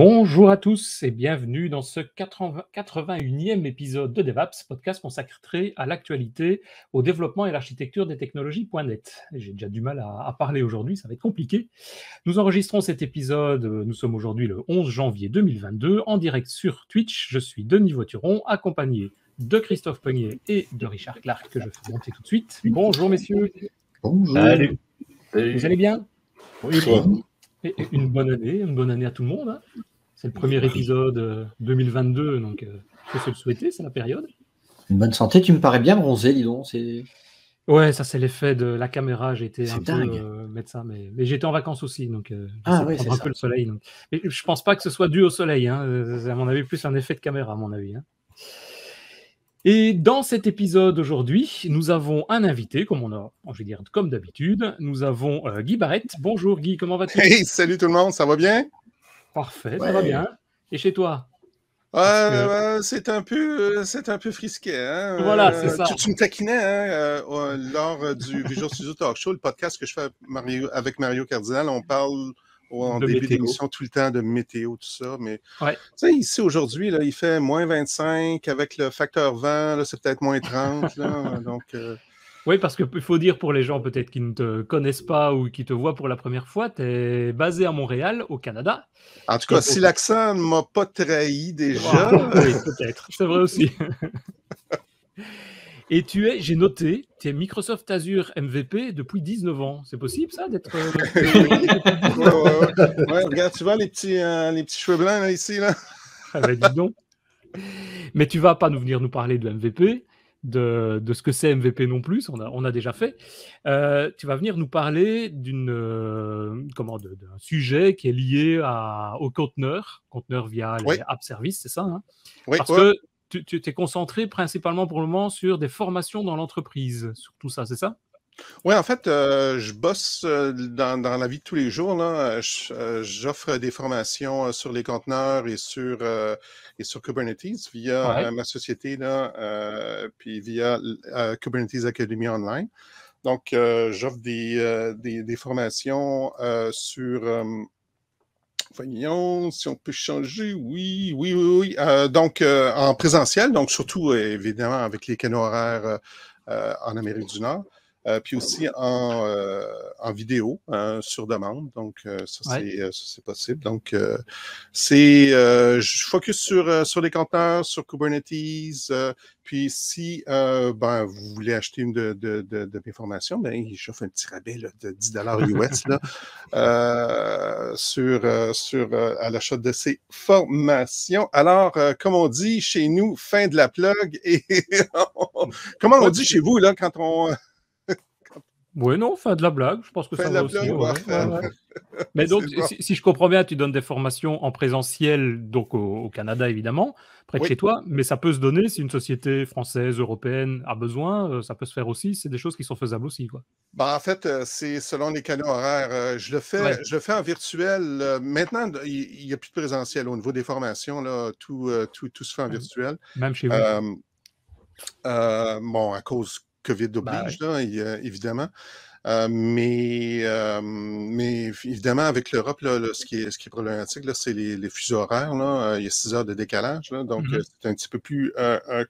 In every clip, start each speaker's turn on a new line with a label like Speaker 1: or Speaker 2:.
Speaker 1: Bonjour à tous et bienvenue dans ce 81e épisode de DevApps, podcast consacré à l'actualité, au développement et à l'architecture des technologies.net. J'ai déjà du mal à, parler aujourd'hui, ça va être compliqué. Nous enregistrons cet épisode, euh, nous sommes aujourd'hui le 11 janvier 2022, en direct sur Twitch. Je suis Denis Voituron, accompagné de Christophe Pognier et de Richard Clark, que je fais monter tout de suite. Bonjour messieurs. Bonjour. Vous allez bien Oui, Une bonne année, une bonne année à tout le monde. Hein. C'est le premier épisode 2022, euh, donc c'est euh, faut se le souhaiter, c'est la période.
Speaker 2: Une bonne santé, tu me parais bien bronzé, dis donc.
Speaker 1: Ouais, ça c'est l'effet de la caméra. J'ai été un peu euh, médecin, mais, j'étais en vacances aussi, donc ah, un peu le soleil. Je ne je pense pas que ce soit dû au soleil. Hein. À mon avis, plus un effet de caméra, à mon avis. Hein. Et dans cet épisode aujourd'hui, nous avons un invité, comme on a, je vais dire, comme d'habitude. Nous avons Guy Barrette. Bonjour Guy, comment vas-tu salut
Speaker 3: tout le monde, ça va bien
Speaker 1: Parfait, ça va bien. Et chez toi
Speaker 3: c'est un peu, euh, c'est un peu frisqué. Hein. Voilà, euh, c'est ça. Tu, me taquinais hein, euh, lors du Visual Studio Talk Show, le podcast que je fais avec Mario Cardinal. On parle en début d'émission tout le temps de météo, tout ça. Mais ici aujourd'hui, il fait moins 25 avec le facteur vent, c'est peut-être moins 30. là, donc, oui, parce qu'il faut
Speaker 1: dire pour les gens peut-être qui ne te connaissent pas ou qui te voient pour la première fois, tu es basé à Montréal, au Canada. En tout cas, si
Speaker 3: l'accent ne m'a pas trahi déjà. oui, peut-être. C'est vrai aussi.
Speaker 1: Et tu es, j'ai noté, tu es Microsoft Azure MVP depuis 19 ans. C'est possible ça d'être. Euh, ouais,
Speaker 3: regarde, tu vois les petits, euh, cheveux blancs ici là. Ah ben, dis donc.
Speaker 1: Mais tu vas pas nous venir nous parler de MVP, de, ce que c'est MVP non plus, on a, déjà fait. Euh, tu vas venir nous parler d'une, euh, d'un sujet qui est lié à, au conteneur, conteneur via les app services, c'est ça hein Parce que tu, tu t'es concentré principalement pour le moment sur des formations dans l'entreprise, sur tout ça, c'est ça
Speaker 3: oui, en fait, euh, je bosse euh, dans, la vie de tous les jours. Euh, j'offre des formations sur les conteneurs et sur, Kubernetes via ma société, puis via Kubernetes Academy Online. Donc, j'offre des, formations sur... Voyons si on peut changer. Oui, oui, oui, donc, en présentiel, donc surtout, évidemment, avec les canaux horaires en Amérique du Nord. Euh, puis aussi en, euh, vidéo, hein, sur demande. Donc, euh, ça, c'est possible. Donc, c'est, je focus sur, sur les compteurs, sur Kubernetes. puis, si ben, vous voulez acheter une de, de, de, mes formations, ben, fais un petit rabais de 10 US là, sur, sur, à l'achat de ces formations. Alors, comme on dit chez nous, fin de la plug. Et comment on dit chez vous là, quand on.
Speaker 1: Oui, non, fin de la blague, je pense que
Speaker 4: ça va aussi. Mais donc,
Speaker 1: si, je comprends bien, tu donnes des formations en présentiel, donc au, Canada évidemment, près de chez toi, mais ça peut se donner si une société française, européenne a besoin, euh, ça peut se faire aussi, c'est des choses qui sont faisables aussi.
Speaker 3: Quoi. Bah en fait, euh, c'est selon les canaux horaires. Euh, je le fais, je fais en virtuel. Maintenant, il n'y a plus de présentiel au niveau des formations, là, tout, tout, se fait en virtuel. Même chez vous. bon, à cause COVID ben oblige, évidemment. Euh, mais, euh, mais évidemment, avec l'Europe, ce, qui est, problématique, c'est les, les, horaires. Euh, il y a six heures de décalage, donc mmh c'est un petit peu plus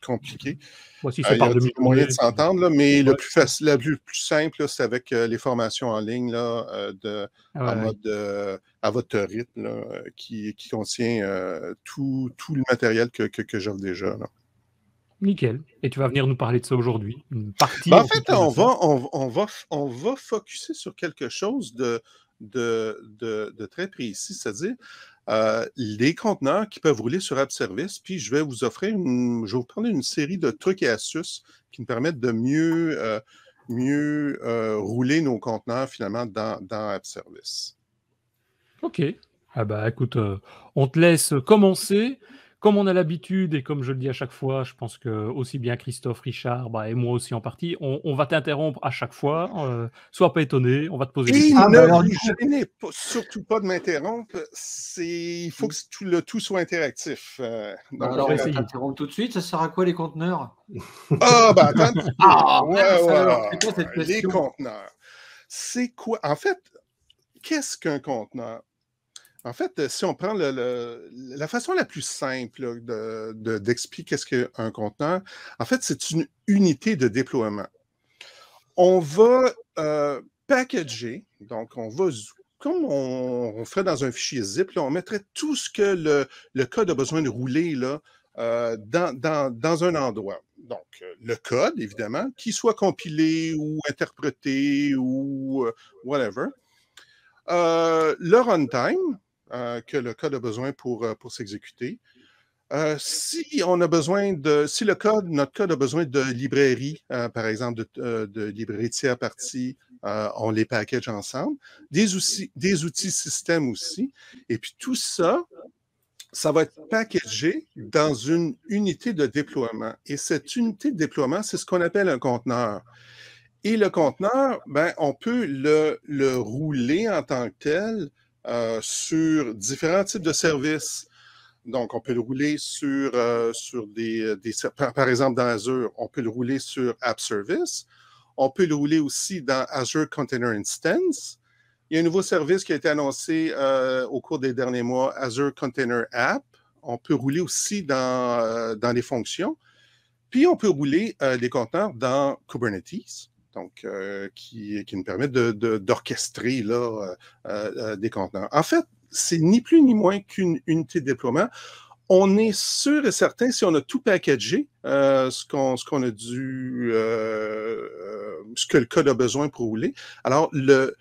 Speaker 3: compliqué. Moi aussi, il y de moyens de s'entendre, mais le plus facile, la plus, simple, c'est avec les formations en ligne ah à votre rythme qui, contient tout, le matériel que, j'offre déjà.
Speaker 1: Nickel. Et tu vas venir nous parler de ça aujourd'hui. Ben, en fait, on va,
Speaker 3: on, va, on va focuser sur quelque chose de, de, très précis, c'est-à-dire euh, les conteneurs qui peuvent rouler sur App Service. Puis je vais vous offrir, je vais vous parler d'une série de trucs et astuces qui nous permettent de mieux, euh, mieux euh, rouler nos conteneurs finalement dans, App Service.
Speaker 1: OK. Ah bah écoute, on te laisse commencer. Comme on a l'habitude, et comme je le dis à chaque fois, je pense que aussi bien Christophe, Richard, bah, et moi aussi en partie, on, va t'interrompre à chaque fois. Euh, sois pas étonné, on va te poser des questions. Ah, bah,
Speaker 3: surtout pas de m'interrompre. Il faut que tout, le tout soit interactif. Alors, euh, donc, alors, euh,
Speaker 2: tout de suite. Ça sera à quoi les conteneurs Ah, bah attends. ah, ouais, cette les conteneurs.
Speaker 3: C'est quoi En fait, qu'est-ce qu'un conteneur en fait, euh, si on prend la façon la plus simple d'expliquer de, qu'est-ce qu'un conteneur, en fait, c'est une unité de déploiement. On va euh, packager, donc on va, comme on, ferait dans un fichier zip, on mettrait tout ce que le, code a besoin de rouler là, euh, dans, un endroit. Donc, le code, évidemment, qu'il soit compilé ou interprété ou whatever. le runtime, euh, que le code a besoin pour, euh, s'exécuter. Euh, si on a besoin de, si le code, notre code a besoin de librairies, par exemple de, librairies tiers parties, on les package ensemble, des outils, des système aussi, et puis tout ça, ça va être packagé dans une unité de déploiement. Et cette unité de déploiement, c'est ce qu'on appelle un conteneur. Et le conteneur, ben, on peut le rouler en tant que tel euh, sur différents types de services. Donc, on peut le rouler sur, euh, sur des, euh, par exemple, dans Azure, on peut le rouler sur App Service. On peut le rouler aussi dans Azure Container Instance. Il y a un nouveau service qui a été annoncé au cours des derniers mois, Azure Container App. On peut rouler aussi dans, les fonctions. Puis on peut rouler les conteneurs dans Kubernetes donc euh, qui, nous permet d'orchestrer là, euh, euh, des conteneurs. En fait, c'est ni plus ni moins qu'une unité de déploiement. On est sûr et certain, si on a tout packagé, ce qu'on a dû, ce que le code a besoin pour rouler. Alors, le,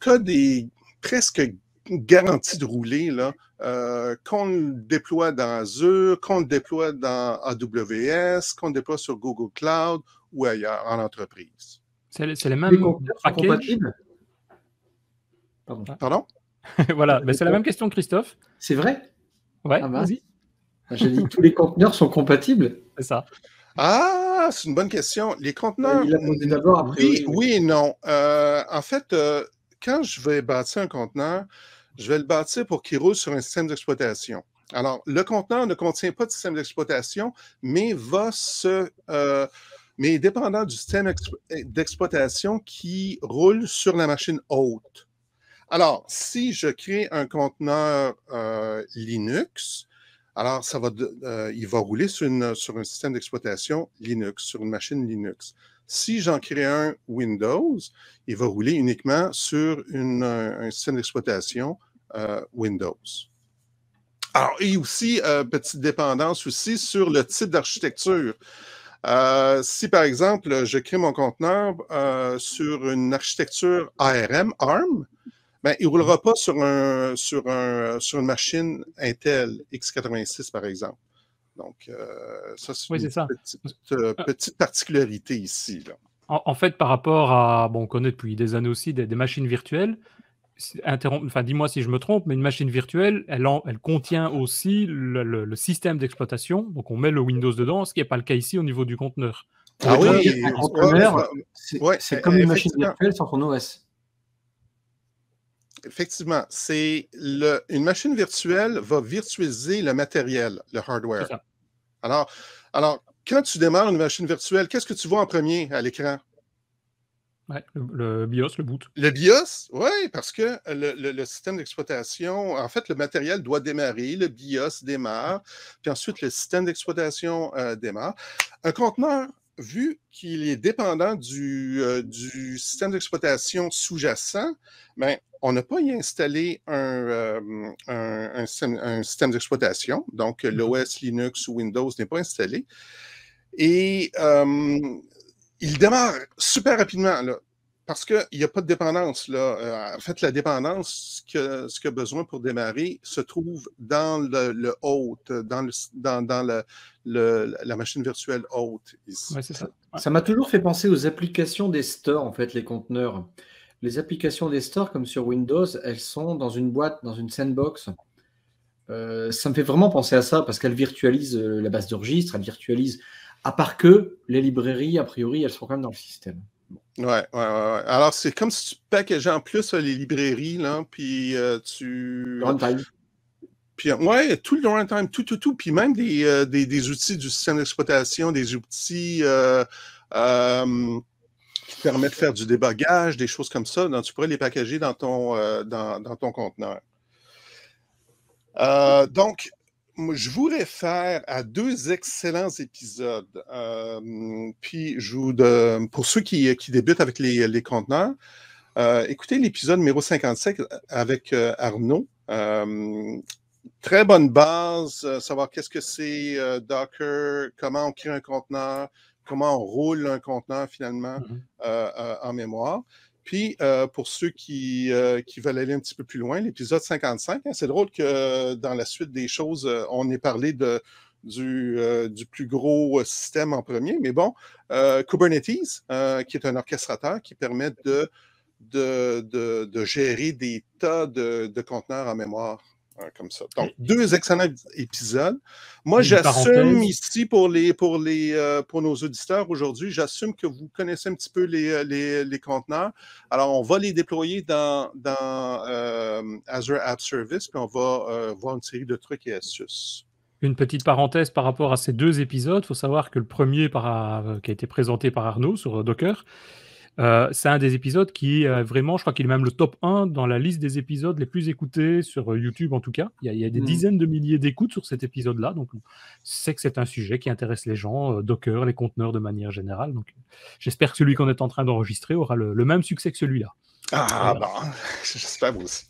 Speaker 3: code est presque garanti de rouler, là, qu'on le déploie dans Azure, qu'on le déploie dans AWS, qu'on le déploie sur Google Cloud ou ailleurs en entreprise. C'est
Speaker 1: le, même Pardon. Ah. Pardon?
Speaker 3: voilà,
Speaker 2: mais c'est la même question, Christophe. C'est vrai? Oui, ah bah. vas-y. Ah, j'ai dit tous les conteneurs sont compatibles. C'est ça. Ah, c'est une bonne question. Les conteneurs. Bah,
Speaker 3: oui, non. Euh, en fait, euh, quand je vais bâtir un conteneur, je vais le bâtir pour qu'il roule sur un système d'exploitation. Alors, le conteneur ne contient pas de système d'exploitation, mais va se, euh, mais dépendant du système eh, d'exploitation qui roule sur la machine haute. Alors, si je crée un conteneur euh, Linux, alors ça va, euh, il va rouler sur, un système d'exploitation Linux, sur une machine Linux. Si j'en crée un Windows, il va rouler uniquement sur un, système d'exploitation euh, Windows. Alors, et aussi, petite dépendance aussi sur le type d'architecture. Euh, si par exemple, je crée mon conteneur euh, sur une architecture ARM, ARM, ben, il ne roulera pas sur, un, sur, sur une machine Intel x86, par exemple. Donc, euh, ça, c'est une Petite, particularité ici.
Speaker 1: En, fait, par rapport à, bon, on connaît depuis des années aussi des machines virtuelles, enfin, dis-moi si je me trompe, mais une machine virtuelle, elle, contient aussi le, système d'exploitation. Donc, on met le Windows dedans, ce qui n'est pas le cas ici au niveau du conteneur. Ah oui,
Speaker 3: c'est
Speaker 2: comme une machine virtuelle sans son OS.
Speaker 3: Effectivement, c'est une machine virtuelle va virtualiser le matériel, le hardware. Alors, alors, quand tu démarres une machine virtuelle, qu'est-ce que tu vois en premier à l'écran?
Speaker 1: le, BIOS, le boot.
Speaker 3: Le BIOS, oui, parce que le, système d'exploitation, en fait, le matériel doit démarrer, le BIOS démarre, puis ensuite le système d'exploitation euh, démarre. Un conteneur, vu qu'il est dépendant euh, du, système d'exploitation sous-jacent, ben, on n'a pas y installé un, euh, système d'exploitation, donc mhm. l'OS, Linux ou Windows n'est pas installé. Et il démarre super rapidement, là, parce qu'il n'y a pas de dépendance. Là. Euh, en fait, la dépendance, que, ce qu'il a besoin pour démarrer, se trouve dans le, haut dans, dans,
Speaker 2: la machine virtuelle hôte. ça. m'a toujours fait penser aux applications des stores, en fait, les conteneurs. Les applications des stores, comme sur Windows, elles sont dans une boîte, dans une sandbox. Euh, ça me fait vraiment penser à ça parce qu'elle virtualise euh, la base de registre, elle virtualise à part que les librairies, a priori, elles sont quand même dans le système. Ouais, ouais,
Speaker 3: ouais, Alors, c'est comme si tu packageais en plus euh, les librairies, là, puis euh, tu. Runtime. Puis, euh, ouais, tout le runtime, tout, tout, tout. Puis même des, outils du système d'exploitation, des outils qui permettent de faire du débogage, des choses comme ça. tu pourrais les packager dans ton, dans ton conteneur. donc, je vous réfère à deux excellents épisodes. Euh, puis, pour ceux qui, débutent avec les, conteneurs, euh, écoutez l'épisode numéro 55 avec euh, Arnaud. très bonne base, savoir qu'est-ce que c'est Docker, comment on crée un conteneur, comment on roule un conteneur finalement mm-hmm. en mémoire. Puis, euh, pour ceux qui, euh, qui, veulent aller un petit peu plus loin, l'épisode 55, hein, c'est drôle que euh, dans la suite des choses, on ait parlé de, du, du, plus gros système en premier. Mais bon, Kubernetes, qui est un orchestrateur qui permet de, de, de gérer des tas de, conteneurs en mémoire comme ça. Donc, deux excellents épisodes. Moi, j'assume ici pour, les, pour, les, euh, pour nos auditeurs aujourd'hui, j'assume que vous connaissez un petit peu les, euh, les, les, conteneurs. Alors, on va les déployer dans, euh, Azure App Service, puis on va voir une série de trucs et astuces.
Speaker 1: Une petite parenthèse par rapport à ces deux épisodes. Il faut savoir que le premier qui a été présenté par Arnaud sur Docker, euh, c'est un des épisodes qui est euh, vraiment, je crois qu'il est même le top 1 dans la liste des épisodes les plus écoutés sur euh, YouTube en tout cas. Il y a, des mm. dizaines de milliers d'écoutes sur cet épisode-là, donc c'est que c'est un sujet qui intéresse les gens, Docker, les conteneurs de manière générale. Donc j'espère que celui qu'on est en train d'enregistrer aura le, même succès que celui-là. Ah bah,
Speaker 4: j'espère moi aussi.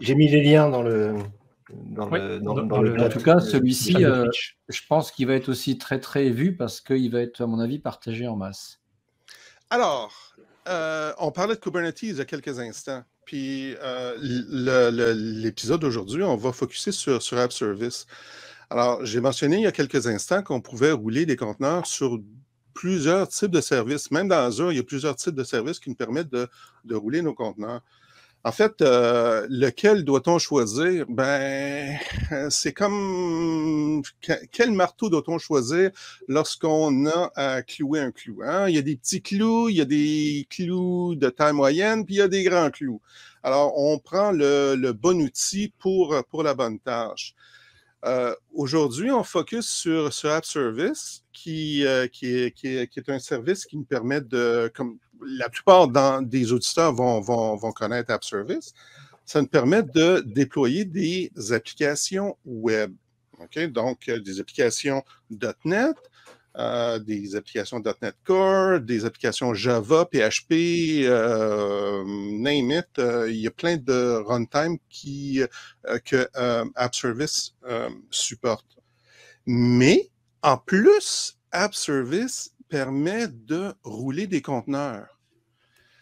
Speaker 4: J'ai mis les liens dans le, dans le, en tout cas, celui-ci,
Speaker 2: je pense qu'il va être aussi très très vu parce qu'il va être, à mon avis, partagé en masse.
Speaker 3: Alors, euh, on parlait de Kubernetes il y a quelques instants. Puis euh, l'épisode d'aujourd'hui, on va focuser sur, sur App Service. Alors, j'ai mentionné il y a quelques instants qu'on pouvait rouler des conteneurs sur plusieurs types de services. Même dans Azure, il y a plusieurs types de services qui nous permettent de, de rouler nos conteneurs. En fait, euh, lequel doit-on choisir? Ben, c'est comme quel marteau doit-on choisir lorsqu'on a à clouer un clou? Hein? Il y a des petits clous, il y a des clous de taille moyenne, puis il y a des grands clous. Alors, on prend le, bon outil pour, pour la bonne tâche. Euh, aujourd'hui, on focus sur, ce App Service, qui, euh, qui, est, qui, est, qui, est, un service qui nous permet de, comme, la plupart des auditeurs vont, connaître App Service, ça nous permet de déployer des applications web. Donc, euh, des applications .NET, euh, des applications .NET Core, des applications Java, PHP, euh, name it. il y a plein de runtime que App Service supporte. Mais en plus, App Service permet de rouler des conteneurs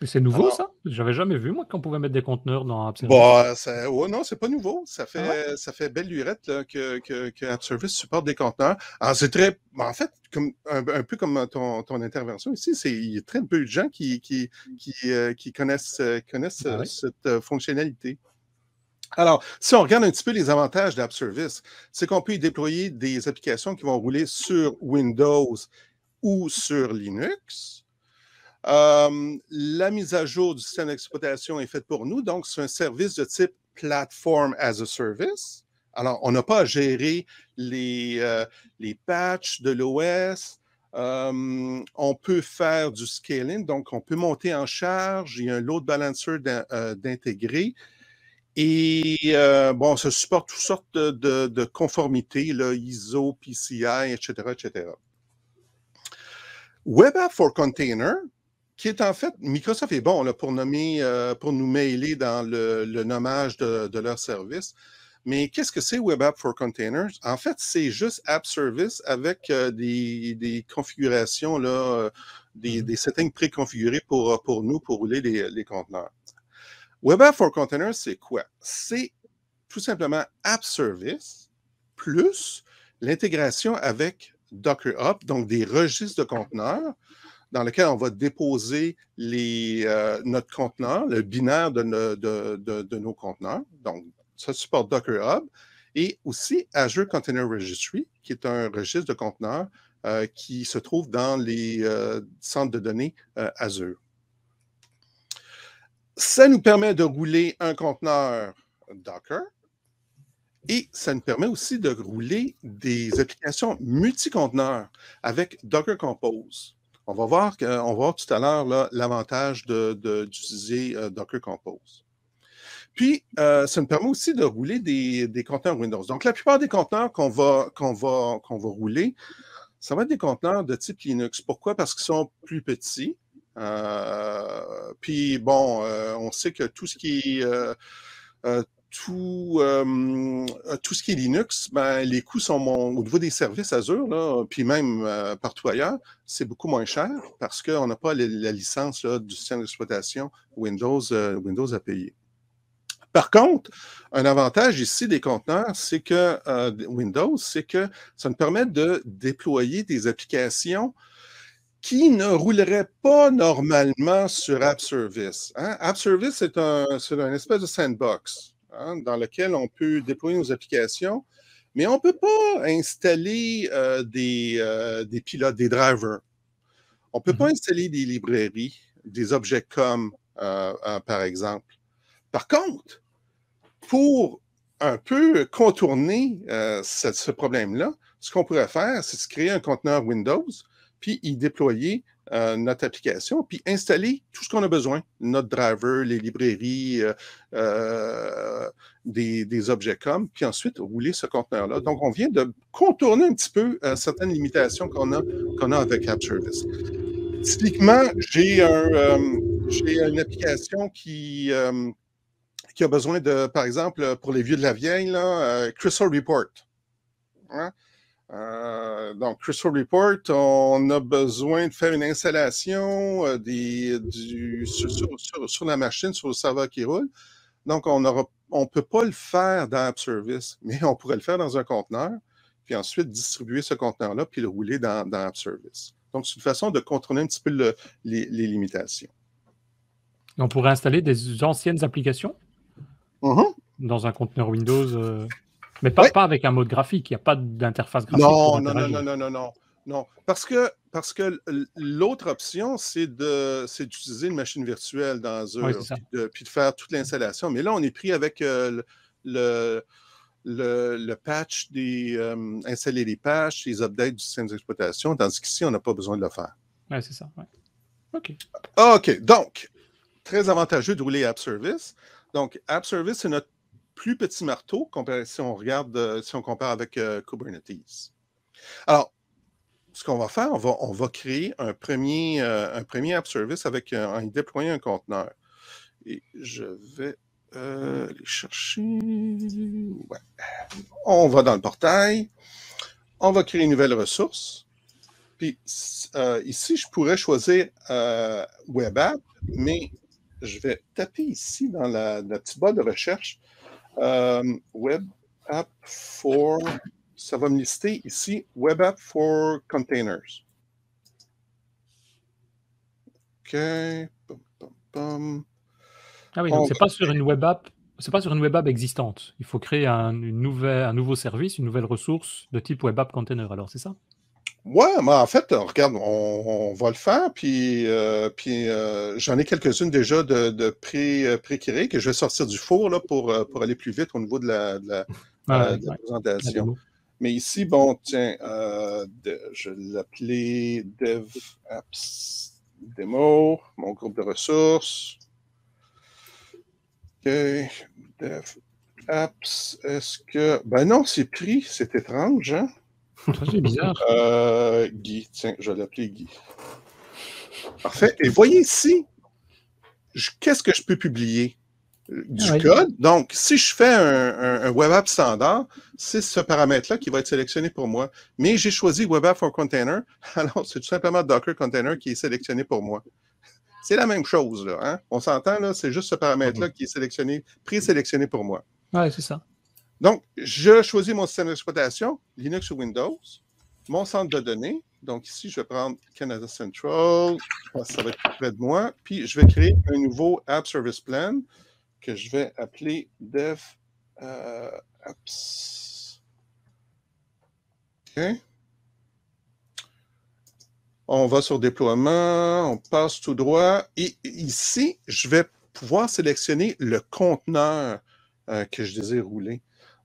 Speaker 1: c'est nouveau, ça? J'avais jamais vu, moi, qu'on pouvait mettre des conteneurs dans Service. Bah,
Speaker 3: ça, oh non, c'est pas nouveau. Ça ah fait, ça fait belle lurette que, que, App Service supporte des conteneurs. c'est très. Bah, en fait, comme, un, peu comme euh, ton, ton intervention ici, c'est, il y a très peu de gens qui, qui, qui, euh, connaissent, euh, connaissent ah cette fonctionnalité. Alors, si on regarde un petit peu les avantages d'App Service, c'est qu'on peut y déployer des applications qui vont rouler sur Windows ou sur Linux la mise à jour du système d'exploitation est faite pour nous. Donc, c'est un service de type Platform as a Service. Alors, on n'a pas à gérer les, euh, les patchs de l'OS. on peut faire du scaling, donc on peut monter en charge. Il y a un load balancer euh, d'intégrer. Et euh, bon, ça supporte toutes sortes de, conformités, ISO, PCI, etc., etc. Web App for Container, qui est en fait, Microsoft est bon là, pour, nommer, euh, pour nous mailer dans le, nommage de, leur service. Mais qu'est-ce que c'est Web App for Containers? En fait, c'est juste App Service avec euh, des, configurations, euh, mm-hmm. des, settings préconfigurés pour, nous pour rouler les, les conteneurs. Web App for Containers, c'est quoi? C'est tout simplement App Service plus l'intégration avec Docker Hub, donc des registres de conteneurs dans lequel on va déposer euh, notre conteneur, le binaire de, nos conteneurs. Donc, ça supporte Docker Hub. Et aussi Azure Container Registry, qui est un registre de conteneurs qui se trouve dans les euh, centres de données euh, Azure. Ça nous permet de rouler un conteneur Docker et ça nous permet aussi de rouler des applications multi-conteneurs avec Docker Compose. On va voir, qu'on va tout à l'heure l'avantage d'utiliser de, euh, Docker Compose. Puis, euh, ça nous permet aussi de rouler des, conteneurs Windows. Donc, la plupart des conteneurs qu'on va, va, va rouler, ça va être des conteneurs de type Linux. Pourquoi? Parce qu'ils sont plus petits. Euh, puis, bon, on sait que tout ce qui est euh, euh, tout, ce qui est Linux, ben, les coûts sont au niveau des services Azure, puis même euh, partout ailleurs, c'est beaucoup moins cher parce qu'on n'a pas la, licence du système d'exploitation Windows, Windows à payer. Par contre, un avantage ici des conteneurs, c'est que Windows, c'est que ça nous permet de déployer des applications qui ne rouleraient pas normalement sur App Service. Hein. App Service, c'est un, une espèce de sandbox. Hein, dans lequel on peut déployer nos applications, mais on ne peut pas installer euh, euh, des, pilotes, des drivers. On ne peut pas mhm. installer des librairies, des objets comme, euh, par exemple. Par contre, pour un peu contourner ce, problème-là, ce qu'on pourrait faire, c'est se créer un conteneur Windows, puis y déployer euh, notre application, puis installer tout ce qu'on a besoin, notre driver, les librairies, euh, euh, des, objets comme, puis ensuite rouler ce conteneur-là. Donc, on vient de contourner un petit peu certaines limitations qu'on a, avec App Service. Typiquement, j'ai une application qui, qui a besoin de, par exemple, pour les vieux de la vieille, Crystal Report. Hein. Euh, donc, Crystal Report, on a besoin de faire une installation euh, sur, la machine, sur le serveur qui roule. Donc, on ne peut pas le faire dans App Service, mais on pourrait le faire dans un conteneur, puis ensuite distribuer ce conteneur-là, puis le rouler dans, App Service. Donc, c'est une façon de contrôler un petit peu les, limitations.
Speaker 1: On pourrait installer des anciennes applications
Speaker 3: mm-hmm. dans
Speaker 1: un conteneur Windows. Euh, mais pas, pas avec un mode graphique, il n'y a pas d'interface graphique. Non, non, non,
Speaker 3: non, non, non, non, Parce que, parce que l'autre option, c'est d'utiliser une machine virtuelle dans Azure, puis, de, faire toute l'installation. Mais là, on est pris avec euh, le, le, patch, des, euh, installer les patchs, les updates du système d'exploitation, tandis qu'ici, on n'a pas besoin de le faire.
Speaker 1: Oui, c'est ça. OK.
Speaker 3: OK. Donc, très avantageux de rouler App Service. Donc, App Service, c'est notre plus petit marteau si on regarde, euh, si on compare avec euh, Kubernetes. Alors, ce qu'on va faire, on va, créer un premier, euh, un premier app service avec en y déployant un conteneur. Et je vais aller chercher. On va dans le portail. On va créer une nouvelle ressource. Puis ici, je pourrais choisir Web App, mais je vais taper ici dans la, petit bas de recherche euh, web App for, ça va me lister ici, Web App for Containers. OK. Ah oui, donc c'est pas sur une
Speaker 1: web app, c'est pas sur une web app existante. Il faut créer un, une nouvelle, un nouveau service, une nouvelle ressource de type web app container. Alors c'est ça
Speaker 3: Ouais, mais en fait, regarde, on, va le faire, puis, euh, puis euh, j'en ai quelques-unes déjà de, pré, euh, pré que je vais sortir du four là, pour, pour aller plus vite au niveau de la, ah, présentation. Mais ici, bon, tiens, je l'appelais Dev Apps Demo, mon groupe de ressources. OK, Dev Apps, est-ce que... Ben non, c'est pris, c'est étrange, hein? C'est bizarre. Euh, Guy, tiens, je vais l'appeler Guy. Parfait. Et voyez ici, qu'est-ce que je peux publier? Du ah code. Donc, si je fais un, web app standard, c'est ce paramètre-là qui va être sélectionné pour moi. Mais j'ai choisi web app for container. Alors, c'est tout simplement Docker container qui est sélectionné pour moi. C'est la même chose, là. Hein? On s'entend, là, c'est juste ce paramètre-là ah qui est sélectionné, pré-sélectionné pour moi. Oui, c'est ça. Donc, je choisis mon système d'exploitation, Linux ou Windows, mon centre de données. Donc, ici, je vais prendre Canada Central. ça va être près de moi. Puis, je vais créer un nouveau App Service Plan que je vais appeler Dev euh, Apps. OK. On va sur déploiement, on passe tout droit. Et ici, je vais pouvoir sélectionner le conteneur euh, que je désire rouler.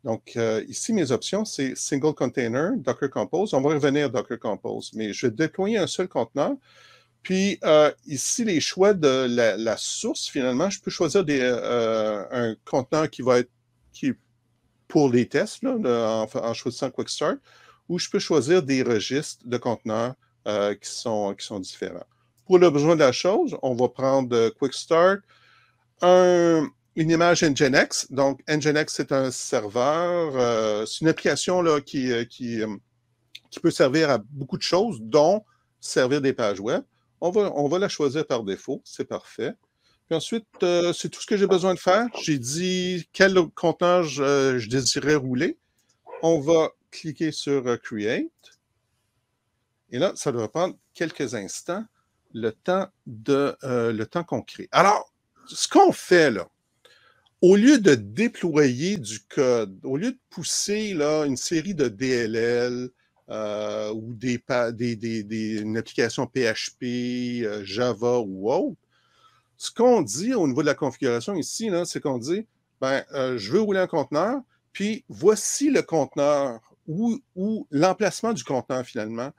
Speaker 3: Donc, euh, ici, mes options, c'est Single Container, Docker Compose. On va revenir à Docker Compose, mais je vais déployer un seul conteneur. Puis, euh, ici, les choix de la, source, finalement, je peux choisir euh, un conteneur qui va être qui pour les tests, en, en, choisissant Quick Start, ou je peux choisir des registres de conteneurs qui, sont, qui sont différents. Pour le besoin de la chose, on va prendre Quick Start, un, une image Nginx. Donc, Nginx, c'est un serveur, euh, c'est une application là, qui, euh, qui, euh, qui, peut servir à beaucoup de choses, dont servir des pages web. On va, on va la choisir par défaut, c'est parfait. Puis ensuite, c'est tout ce que j'ai besoin de faire. J'ai dit quel conteneur je, désirais rouler. On va cliquer sur Create. Et là, ça doit prendre quelques instants, le temps, de, le temps qu'on crée. Alors, ce qu'on fait là, au lieu de déployer du code, au lieu de pousser là, une série de DLL euh, ou des, des, une application PHP, euh, Java ou autre, ce qu'on dit au niveau de la configuration ici, c'est qu'on dit ben, euh, je veux rouler un conteneur, puis voici le conteneur ou, ou l'emplacement du conteneur finalement.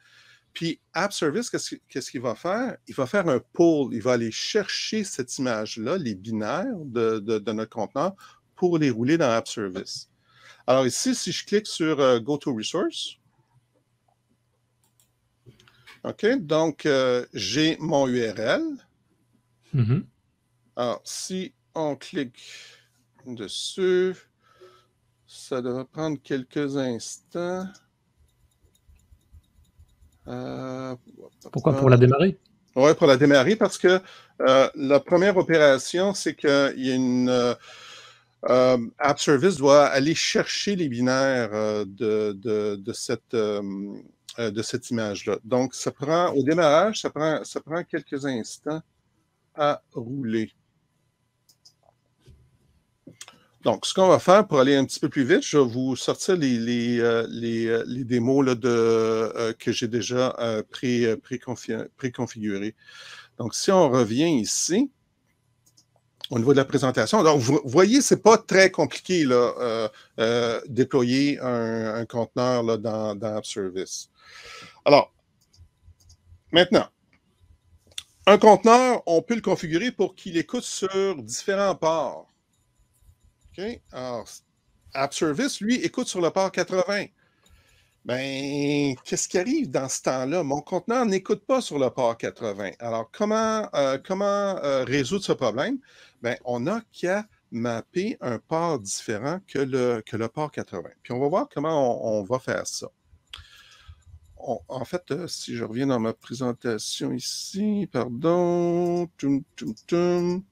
Speaker 3: Puis App Service, qu'est-ce qu'il va faire? Il va faire un pull ». Il va aller chercher cette image-là, les binaires de, notre conteneur, pour les rouler dans App Service. Alors ici, si je clique sur euh, Go to Resource, OK, donc euh, j'ai mon URL. Mm-hmm. Alors, si on clique dessus, ça devrait prendre quelques instants. Euh, Pourquoi Pour la démarrer Oui, pour la démarrer, parce que euh, la première opération, c'est qu'il y a une. Euh, App Service doit aller chercher les binaires de, cette, cette image-là. Donc, ça prend, au démarrage, ça prend, ça prend quelques instants à rouler. Donc, ce qu'on va faire pour aller un petit peu plus vite, je vais vous sortir les, les, euh, euh, démos euh, que j'ai déjà Donc, si on revient ici, au niveau de la présentation, alors vous voyez, ce n'est pas très compliqué là, déployer un, conteneur là, dans, dans App Service. Alors, maintenant, un conteneur, on peut le configurer pour qu'il écoute sur différents ports. OK? Alors, App Service, lui, écoute sur le port 80. Ben, qu'est-ce qui arrive dans ce temps-là? Mon contenant n'écoute pas sur le port 80. Alors, comment, euh, comment euh, résoudre ce problème? Ben, on n'a qu'à mapper un port différent que le, que le port 80. Puis on va voir comment on, va faire ça. en fait, euh, si je reviens dans ma présentation ici, pardon, tum, tum, tum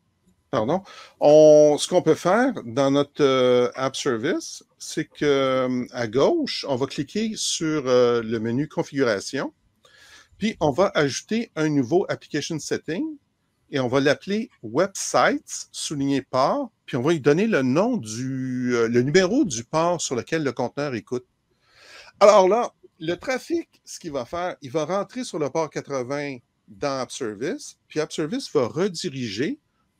Speaker 3: pardon, on, ce qu'on peut faire dans notre euh, App Service, c'est que euh, à gauche, on va cliquer sur euh, le menu Configuration, puis on va ajouter un nouveau Application Setting et on va l'appeler Websites, souligné par, puis on va lui donner le nom du, le numéro du port sur lequel le conteneur écoute. Alors là, le trafic, ce qu'il va faire, il va rentrer sur le port 80 dans App Service, puis App Service va rediriger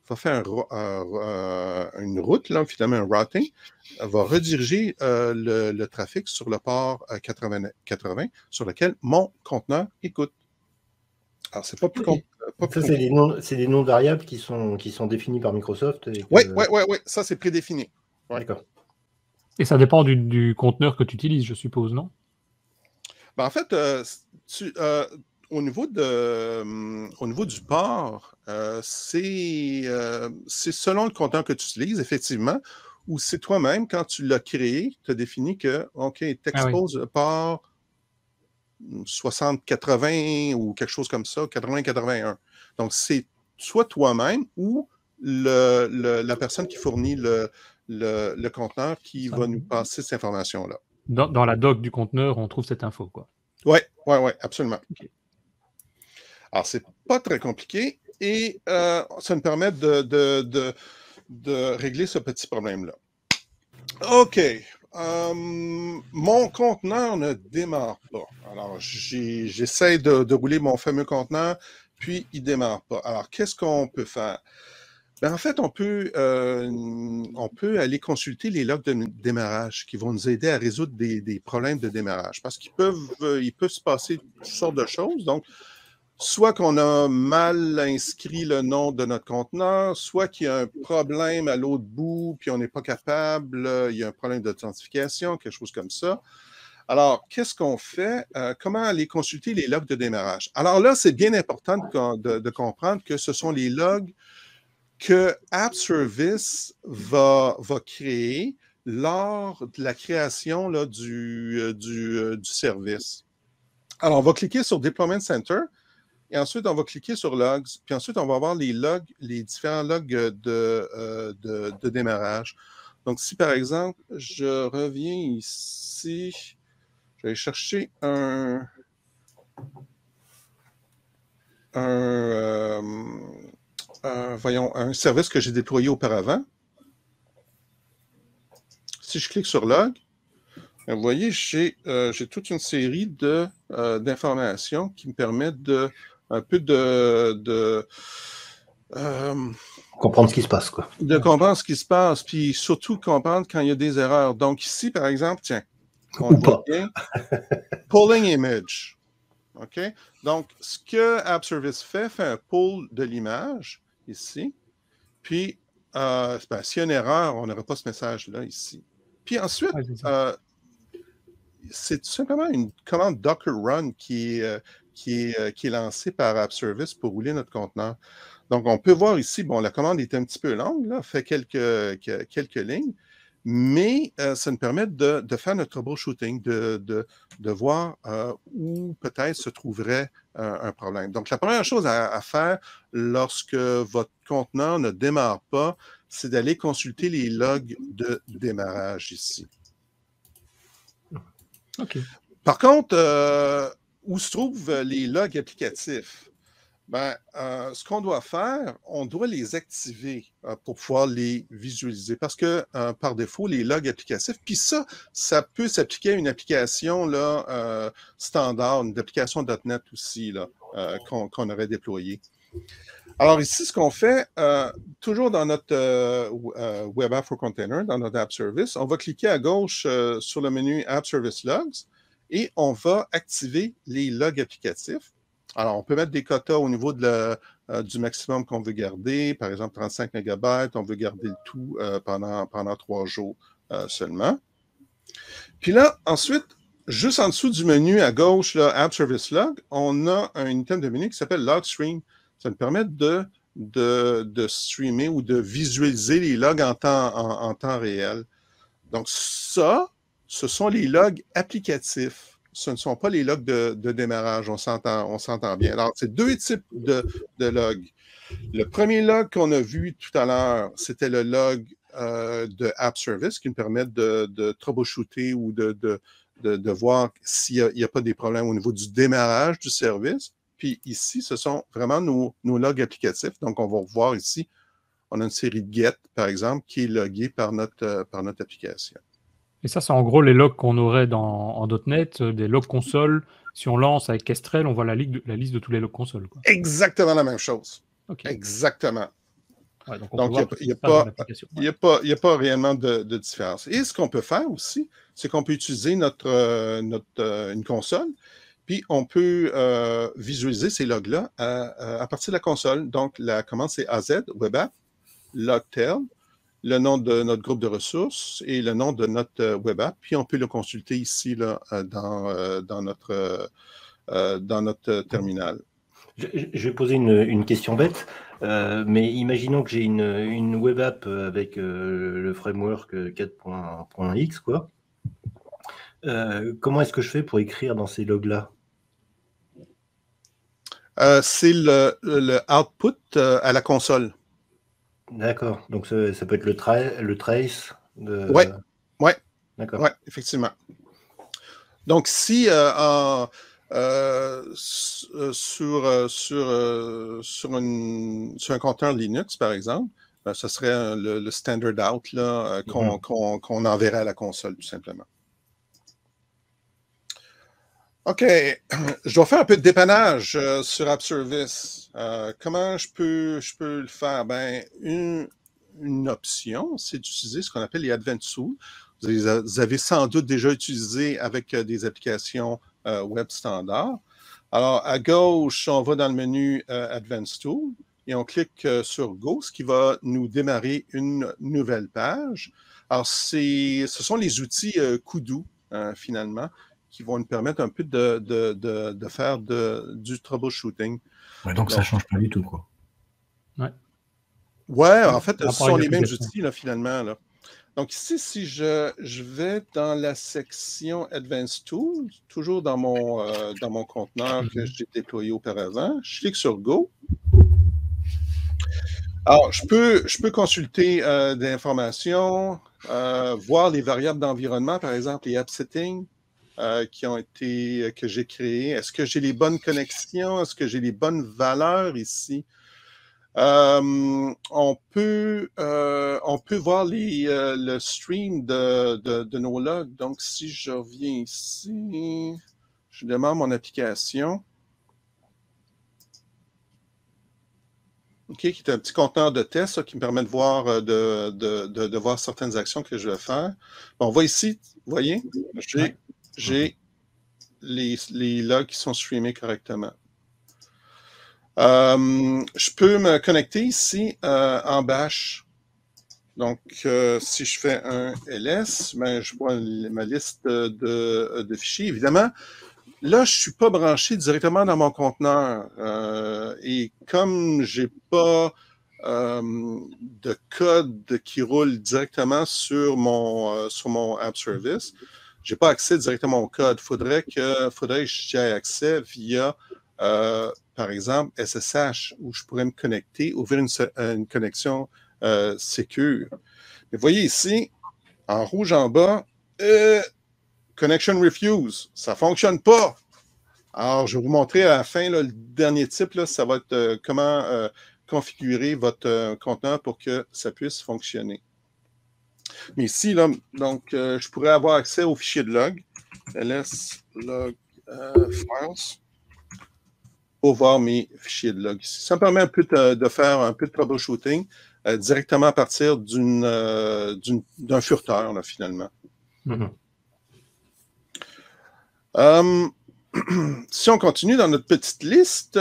Speaker 3: va faire euh, une route, là, finalement un routing, va rediriger euh, le, trafic sur le port 80, euh, sur lequel
Speaker 4: mon conteneur écoute. Alors, c'est pas plus, Ça, c'est des, noms, des variables qui sont, qui sont définis par Microsoft. Oui, oui, oui, ouais, ça, c'est prédéfini. D'accord.
Speaker 1: Et ça dépend du, conteneur que tu utilises, je suppose, non?
Speaker 4: Ben, en fait,
Speaker 3: tu, au niveau, de, euh, au niveau du port, euh, euh, c'est selon le conteneur que tu utilises, effectivement, ou c'est toi-même, quand tu l'as créé, tu as défini que, OK, ah tu exposes le par 60, 80 ou quelque chose comme ça, 80, 81. Donc, c'est soit toi-même ou la personne qui fournit le, le conteneur qui va nous passer cette information-là.
Speaker 1: Dans, la doc du conteneur, on trouve cette info, quoi.
Speaker 3: Oui, oui, oui, absolument. Alors, c'est pas très compliqué et euh, ça nous permet de, régler ce petit problème-là. OK. Euh, mon conteneur ne démarre pas. Alors, j'essaie de, rouler mon fameux conteneur, puis il ne démarre pas. Alors, qu'est-ce qu'on peut faire? Ben, en fait, on peut, euh, on peut aller consulter les logs de démarrage qui vont nous aider à résoudre des, problèmes de démarrage parce qu'ils peuvent, il peut se passer toutes sortes de choses. Donc, soit qu'on a mal inscrit le nom de notre conteneur, soit qu'il y a un problème à l'autre bout, puis on n'est pas capable, euh, il y a un problème d'authentification, quelque chose comme ça. Alors, qu'est-ce qu'on fait? Euh, comment aller consulter les logs de démarrage? Alors là, c'est bien important de, comprendre que ce sont les logs que App Service va, créer lors de la création du, euh, du service. Alors, on va cliquer sur Deployment Center et ensuite, on va cliquer sur Logs. Puis ensuite, on va avoir les logs, les différents logs euh, euh, de, de, démarrage. Donc, si par exemple, je reviens ici, je vais chercher un. Euh, voyons, un service que j'ai déployé auparavant. Si je clique sur Log, ben, vous voyez, j'ai toute une série d'informations qui me permettent de un peu de, euh,
Speaker 4: comprendre ce qui se passe, quoi.
Speaker 3: De comprendre ce qui se passe, puis surtout comprendre quand il y a des erreurs. Donc ici, par exemple, tiens, on pulling image. OK? Donc, ce que App Service fait, fait un pull de l'image ici. Puis, euh, ben, s'il y a une erreur, on n'aurait pas ce message-là ici. Puis ensuite, c'est euh, simplement une commande Docker Run qui, est… Euh, qui est, euh, lancé par App Service pour rouler notre conteneur. Donc, on peut voir ici, bon, la commande est un petit peu longue, fait quelques, quelques lignes, mais euh, ça nous permet de, faire notre troubleshooting, de, de, de voir euh, où peut-être se trouverait un problème. Donc, la première chose à, faire lorsque votre conteneur ne démarre pas, c'est d'aller consulter les logs de démarrage ici. Par contre, où se trouvent euh, les logs applicatifs? Ben, euh, ce qu'on doit faire, on doit les activer euh, pour pouvoir les visualiser parce que par défaut, les logs applicatifs, puis ça, ça peut s'appliquer à une application là, standard, une application .NET aussi là, qu'on, aurait déployée. Alors ici, ce qu'on fait, toujours dans notre Web App for Container, dans notre App Service, on va cliquer à gauche sur le menu App Service Logs et on va activer les logs applicatifs. Alors, on peut mettre des quotas au niveau de euh, du maximum qu'on veut garder. Par exemple, 35 MB, on veut garder le tout euh, pendant, pendant trois jours euh, seulement. Puis là, ensuite, juste en dessous du menu à gauche, là, App Service Log, on a un item de menu qui s'appelle Log Stream. Ça nous permet de, de, streamer ou de visualiser les logs en temps, en temps réel. Donc, ça, ce sont les logs applicatifs. Ce ne sont pas les logs de, démarrage, on s'entend bien. Alors, c'est deux types de, logs. Le premier log qu'on a vu tout à l'heure, c'était le log euh, de App Service qui nous permet de, de troubleshooter ou de, voir s'il n'y a, pas des problèmes au niveau du démarrage du service. Puis ici, ce sont vraiment nos, logs applicatifs. Donc, on va voir ici, on a une série de get, par exemple, qui est loguée par notre, par notre application.
Speaker 1: Et ça, c'est en gros les logs qu'on aurait dans, .NET, euh, des logs console. Si on lance avec Kestrel, on voit la, liste de tous les logs console.
Speaker 3: Exactement la même chose. Exactement. donc, il n'y a, pas réellement de, différence. Et ce qu'on peut faire aussi, c'est qu'on peut utiliser notre, euh, euh, une console, puis on peut visualiser ces logs-là à, partir de la console. Donc, la commande, c'est AZ, WebApp, Logtail, le nom de notre groupe de ressources et le nom de notre euh, web app. Puis on peut le consulter ici là, euh, euh, dans, notre,
Speaker 4: dans notre terminal. Je, vais poser une, question bête, mais imaginons que j'ai une, web app avec le framework 4.x, quoi. comment est-ce que je fais pour écrire dans ces logs-là C'est le, le, output à la console. D'accord. Donc ça, peut être le, le trace de...
Speaker 3: Oui. D'accord. effectivement. Donc si euh, euh, euh, sur, sur, sur, une, sur, un compteur Linux, par exemple, ben, ce serait le, standard out mm-hmm. qu'on enverrait à la console, tout simplement. OK. Je dois faire un peu de dépannage euh, sur App Service. Euh, comment je peux, je peux le faire? Ben, une, une option, c'est d'utiliser ce qu'on appelle les Advanced Tools. Vous, les avez sans doute déjà utilisé avec euh, des applications web standard. Alors, à gauche, on va dans le menu Advanced Tools et on clique sur Go, ce qui va nous démarrer une nouvelle page. Alors, ce sont les outils Kudu, hein, finalement, qui vont nous permettre un peu de, de, de, faire du troubleshooting.
Speaker 2: donc, ça ne change pas du tout, quoi. Oui.
Speaker 3: Ouais, en fait, ce sont les mêmes outils, finalement. Là. Donc ici, si je, je, vais dans la section Advanced Tools, toujours dans mon, euh, dans mon conteneur que mhm. j'ai déployé auparavant, je clique sur Go. Alors, je peux, je peux consulter euh, des informations, euh, voir les variables d'environnement, par exemple les app settings, euh, qui ont été, euh, que j'ai créé. Est-ce que j'ai les bonnes connexions? Est-ce que j'ai les bonnes valeurs ici? Euh, on, peut, on peut voir le stream de, nos logs. Donc, si je reviens ici, je demande mon application. OK, qui est un petit conteneur de test qui me permet de voir, de, voir certaines actions que je vais faire. on voit ici, vous voyez, j'ai j'ai les, logs qui sont streamés correctement. Euh, je peux me connecter ici euh, en bash. Donc, euh, si je fais un ls, ben, je vois ma liste de, fichiers. Évidemment, là, je ne suis pas branché directement dans mon conteneur. et comme je n'ai pas de code qui roule directement sur mon, sur mon app service, n'ai pas accès directement au code. Faudrait que, faudrait que j'y accès via, euh, par exemple, SSH, où je pourrais me connecter, ouvrir une, euh, connexion euh, sécure. Mais voyez ici, en rouge en bas, connection refuse, ça fonctionne pas. Alors, je vais vous montrer à la fin le dernier type, ça va être comment configurer votre conteneur pour que ça puisse fonctionner. Mais ici, donc, euh, je pourrais avoir accès au fichier de log, ls euh, files, pour voir mes fichiers de log. Ça me permet de, faire un peu de troubleshooting euh, directement à partir d'un furteur, finalement. Mm-hmm. Hum, si on continue dans notre petite liste,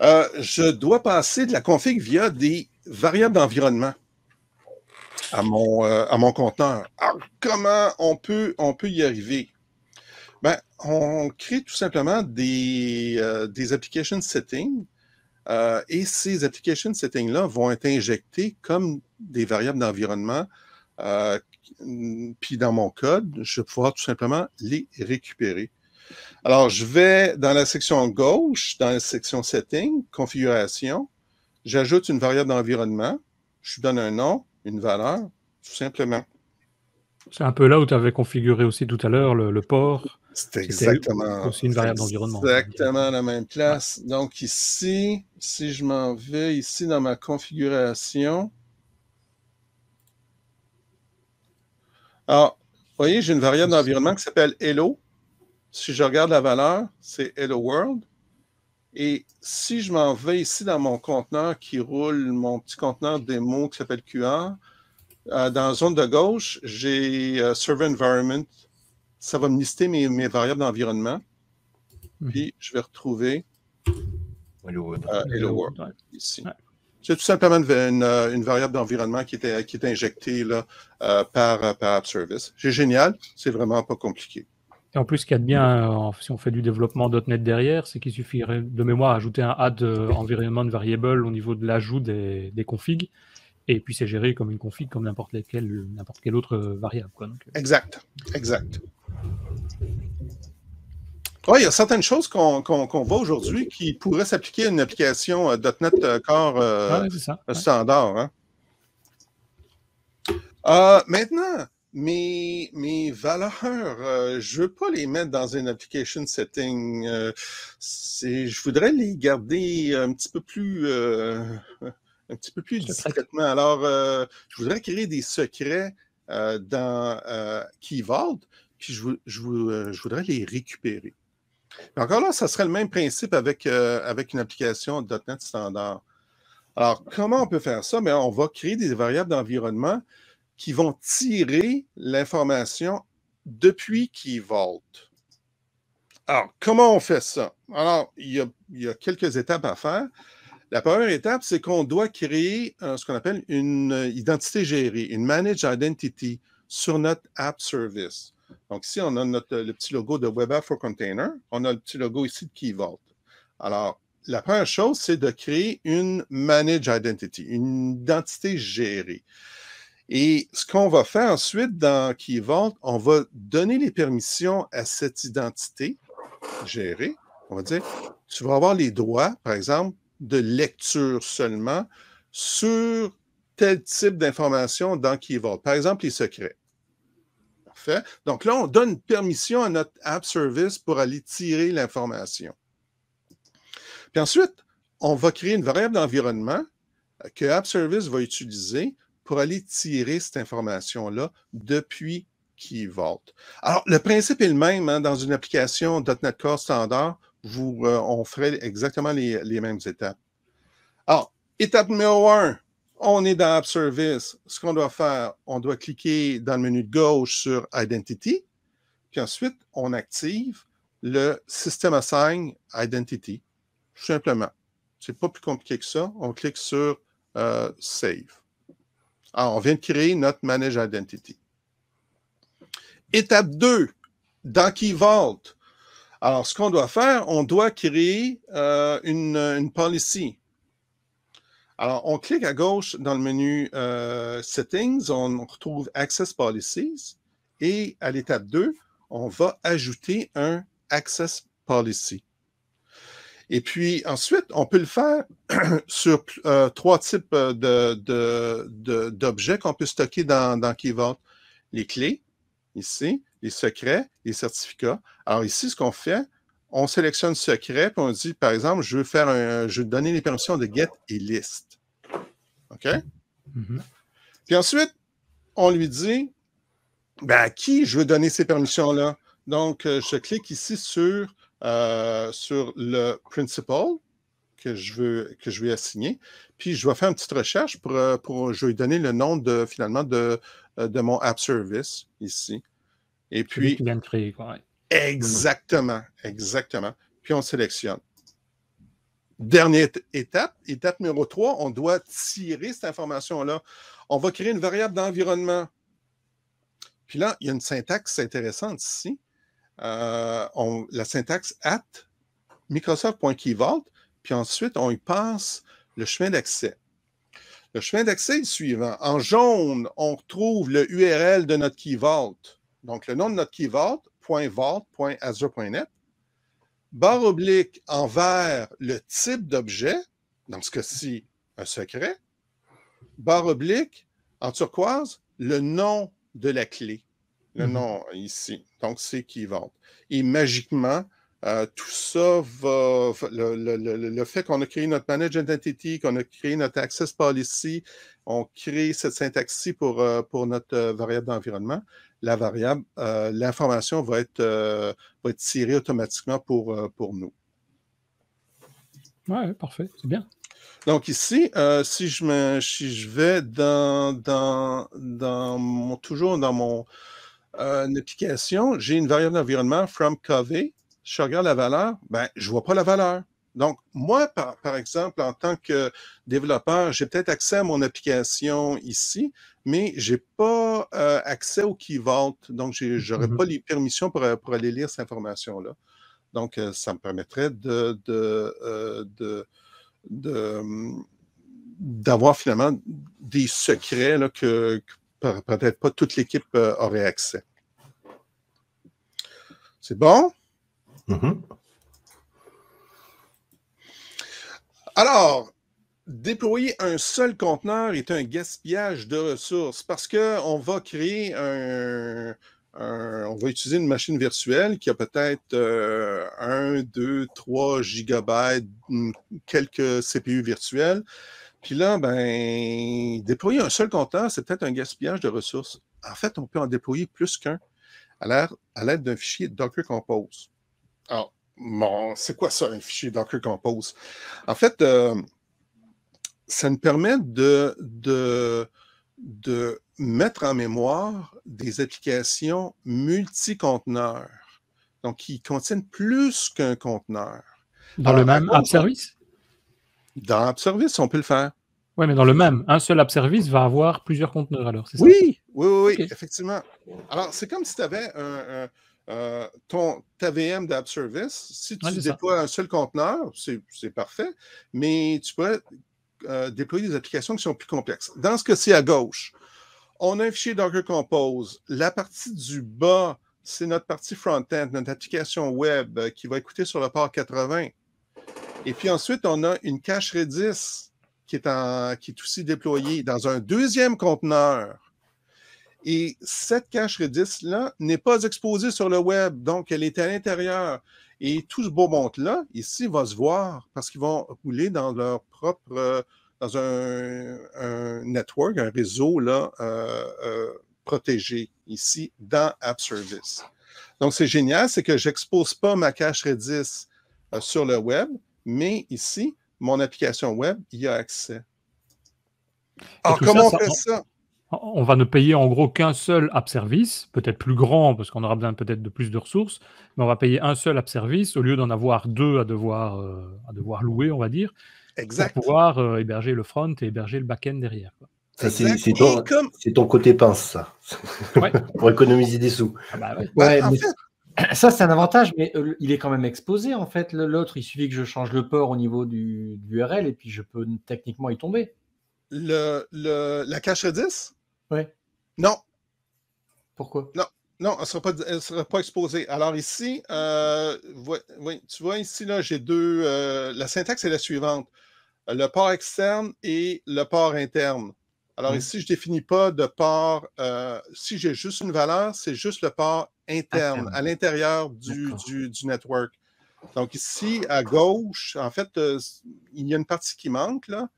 Speaker 3: je dois passer de la config via des variables d'environnement à mon, euh, à mon conteneur. comment on peut, on peut y arriver? Ben, on crée tout simplement des, euh, des application settings euh, et ces application settings-là vont être injectés comme des variables d'environnement. puis dans mon code, je vais pouvoir tout simplement les récupérer. Alors, je vais dans la section gauche, dans la section Settings, Configuration. J'ajoute une variable d'environnement. Je lui donne un nom une valeur, tout simplement.
Speaker 1: C'est un peu là où tu avais configuré aussi tout à l'heure le, port. c'est exactement. aussi une variable d'environnement.
Speaker 3: Exactement la même place. Donc ici, si je m'en vais ici dans ma configuration. Alors, ah, vous voyez, j'ai une variable d'environnement qui s'appelle Hello. Si je regarde la valeur, c'est Hello World. Et si je m'en vais ici dans mon conteneur qui roule, mon petit conteneur démo qui s'appelle QR, euh, dans la zone de gauche, j'ai euh, Server Environment. Ça va me lister mes, variables d'environnement. Hmm. Puis je vais retrouver
Speaker 4: Hello euh, World,
Speaker 3: ici. C'est tout simplement une, variable d'environnement qui est qui injectée par, par App Service. C'est génial, c'est vraiment pas compliqué.
Speaker 1: Et en plus, ce qu'il y a de bien, mm. euh, si on fait du développement .NET derrière, c'est qu'il suffirait de mémoire ajouter un add euh, environment variable au niveau de l'ajout des, configs. Et puis c'est géré comme une config, comme n'importe n'importe quelle autre
Speaker 3: euh, variable. exact, exact. il y a certaines choses qu'on voit aujourd'hui qui pourraient s'appliquer à une application .NET Core standard. Hein. maintenant, mes, valeurs, je euh, je veux pas les mettre dans une application setting. Euh, je voudrais les garder un petit peu plus, euh, un petit peu plus discrètement. Alors, je voudrais créer des secrets dans Key Vault, puis je, voudrais les récupérer. encore là, ça serait le même principe avec, une application .NET standard. Alors, comment on peut faire ça? Mais ben, on va créer des variables d'environnement qui vont tirer l'information depuis Key Vault. Alors, comment on fait ça? Alors, il y a, quelques étapes à faire. La première étape, c'est qu'on doit créer ce qu'on appelle une identité gérée, une Managed Identity sur notre app service. Donc ici, on a le petit logo de Web App for Container. On a le petit logo ici de Key Vault. Alors, la première chose, c'est de créer une Managed Identity, une identité gérée. Et ce qu'on va faire ensuite dans Key Vault, on va donner les permissions à cette identité gérée. On va dire, tu vas avoir les droits, par exemple, de lecture seulement sur tel type d'information dans Key Vault. Par exemple, les secrets. Parfait. Donc là, on donne permission à notre app service pour aller tirer l'information. Puis ensuite, on va créer une variable d'environnement que App Service va utiliser pour aller tirer cette information-là depuis Vault. Alors, le principe est le même. Hein, dans une application .NET Core standard, vous, euh, on ferait exactement les, mêmes étapes. Alors, étape numéro un, on est dans App Service. Ce qu'on doit faire, on doit cliquer dans le menu de gauche sur Identity, puis ensuite, on active le System Assign Identity, tout simplement. n'est pas plus compliqué que ça. On clique sur euh, Save. Alors, ah, on vient de créer notre Manage Identity. Étape 2, dans Key Vault. Alors, ce qu'on doit faire, on doit créer euh, une, policy. Alors, on clique à gauche dans le menu euh, Settings, on retrouve Access Policies et à l'étape 2, on va ajouter un Access Policy. Et puis ensuite, on peut le faire sur euh, trois types euh, d'objets qu'on peut stocker dans, dans Vault. Les clés, ici, les secrets, les certificats. Alors ici, ce qu'on fait, on sélectionne secret, puis on dit, par exemple, je veux faire un, je veux donner les permissions de get et list. OK? Mm-hmm. Puis ensuite, on lui dit, ben, à qui je veux donner ces permissions-là? Donc, euh, je clique ici sur euh, sur le principal que je, veux, que je vais assigner. Puis je vais faire une petite recherche pour, euh, je vais donner le nom de, finalement de, euh, de mon app service ici. Et puis. Exactement, exactement. Puis on sélectionne. Dernière étape, étape numéro 3, on doit tirer cette information-là. On va créer une variable d'environnement. Puis là, il y a une syntaxe intéressante ici. Euh, on, la syntaxe at microsoft.keyvault, puis ensuite, on y passe le chemin d'accès. Le chemin d'accès est le suivant. En jaune, on retrouve le URL de notre KeyVault, Donc, le nom de notre keyvault.vault.azure.net. Barre oblique, en vert, le type d'objet, dans ce cas-ci, un secret. Barre oblique, en turquoise, le nom de la clé le mmh nom ici. Donc, c'est qui vente. Et magiquement, euh, tout ça va. Le, fait qu'on a créé notre Managed Identity, qu'on a créé notre Access Policy, on crée cette syntaxe pour, euh, pour notre euh, variable d'environnement. La variable, l'information va, être va tirée automatiquement pour, pour nous. Oui, parfait, c'est bien. Donc ici, si, je me, je vais dans, dans, dans toujours dans mon, une application, j'ai une variable d'environnement from Covid. je regarde la valeur, ben, je ne vois pas la valeur. Donc, moi, par, exemple, en tant que développeur, j'ai peut-être accès à mon application ici, mais je n'ai pas euh, accès au key vault. Donc, je n'aurais mhm. pas les permissions pour, aller lire cette information-là. Donc, euh, ça me permettrait de, euh, hum, d'avoir finalement des secrets que peut-être pas toute l'équipe euh, aurait accès. C'est bon? Mm-hmm. Alors, déployer un seul conteneur est un gaspillage de ressources parce qu'on va créer un, On va utiliser une machine virtuelle qui a peut-être euh, un 1, 2, 3 gigabytes, mm, quelques CPU virtuels. Puis là, ben, déployer un seul conteneur, c'est peut-être un gaspillage de ressources. En fait, on peut en déployer plus qu'un à l'aide d'un fichier Docker Compose. Alors, ah, bon, c'est quoi ça, un fichier Docker Compose? En fait, euh, ça nous permet de, mettre en mémoire des applications multi-conteneurs, donc qui contiennent plus qu'un conteneur.
Speaker 1: Dans le même service?
Speaker 3: Dans App Service, on peut le faire.
Speaker 1: Oui, mais dans le même, un seul App Service va avoir plusieurs conteneurs alors, c'est oui, ça?
Speaker 3: Oui, oui, oui, effectivement. Alors, c'est comme si tu avais euh, ton, ta VM d'App Service, si tu déploies un seul conteneur, c'est parfait, mais tu peux déployer des applications qui sont plus complexes. Dans ce cas-ci, à gauche, on a un fichier Docker Compose. La partie du bas, c'est notre partie front-end, notre application web euh, qui va écouter sur le port 80. Et puis ensuite, on a une cache Redis qui est, en, qui est aussi déployée dans un deuxième conteneur. Et cette cache Redis-là n'est pas exposée sur le web, donc elle est à l'intérieur. Et tout ce beau monde-là, ici, va se voir parce qu'ils vont rouler dans leur propre, euh, dans un, network, un réseau là, euh, euh, protégé ici dans App Service. Donc, c'est génial, c'est que je n'expose pas ma cache Redis sur le web mais ici, mon application web y a accès.
Speaker 1: Alors, comment on fait ça? On va ne payer en gros qu'un seul app service, peut-être plus grand parce qu'on aura besoin peut-être de plus de ressources, mais on va payer un seul app service au lieu d'en avoir deux à devoir, euh, à devoir louer, on va dire, exact. pour pouvoir euh, héberger le front et héberger le back-end derrière.
Speaker 4: C'est ton, côté pince, ça. pour économiser des sous. Ah bah bah, Ça, c'est un
Speaker 2: avantage, mais euh, il est quand même exposé, en fait, l'autre. Il suffit que je change le port au niveau du, du URL et puis je peux techniquement y tomber. Le, la cache 10 Oui. Non.
Speaker 3: Pourquoi? Non. Non, elle ne sera, pas exposée. Alors ici, euh, tu vois ici, là, j'ai deux. Euh, la syntaxe est la suivante. Le port externe et le port interne. Alors mmh. ici, je ne définis pas de port. si j'ai juste une valeur, c'est juste le port interne, à l'intérieur du, du, network. Donc ici, à gauche, en fait, euh, il y a une partie qui manque, là.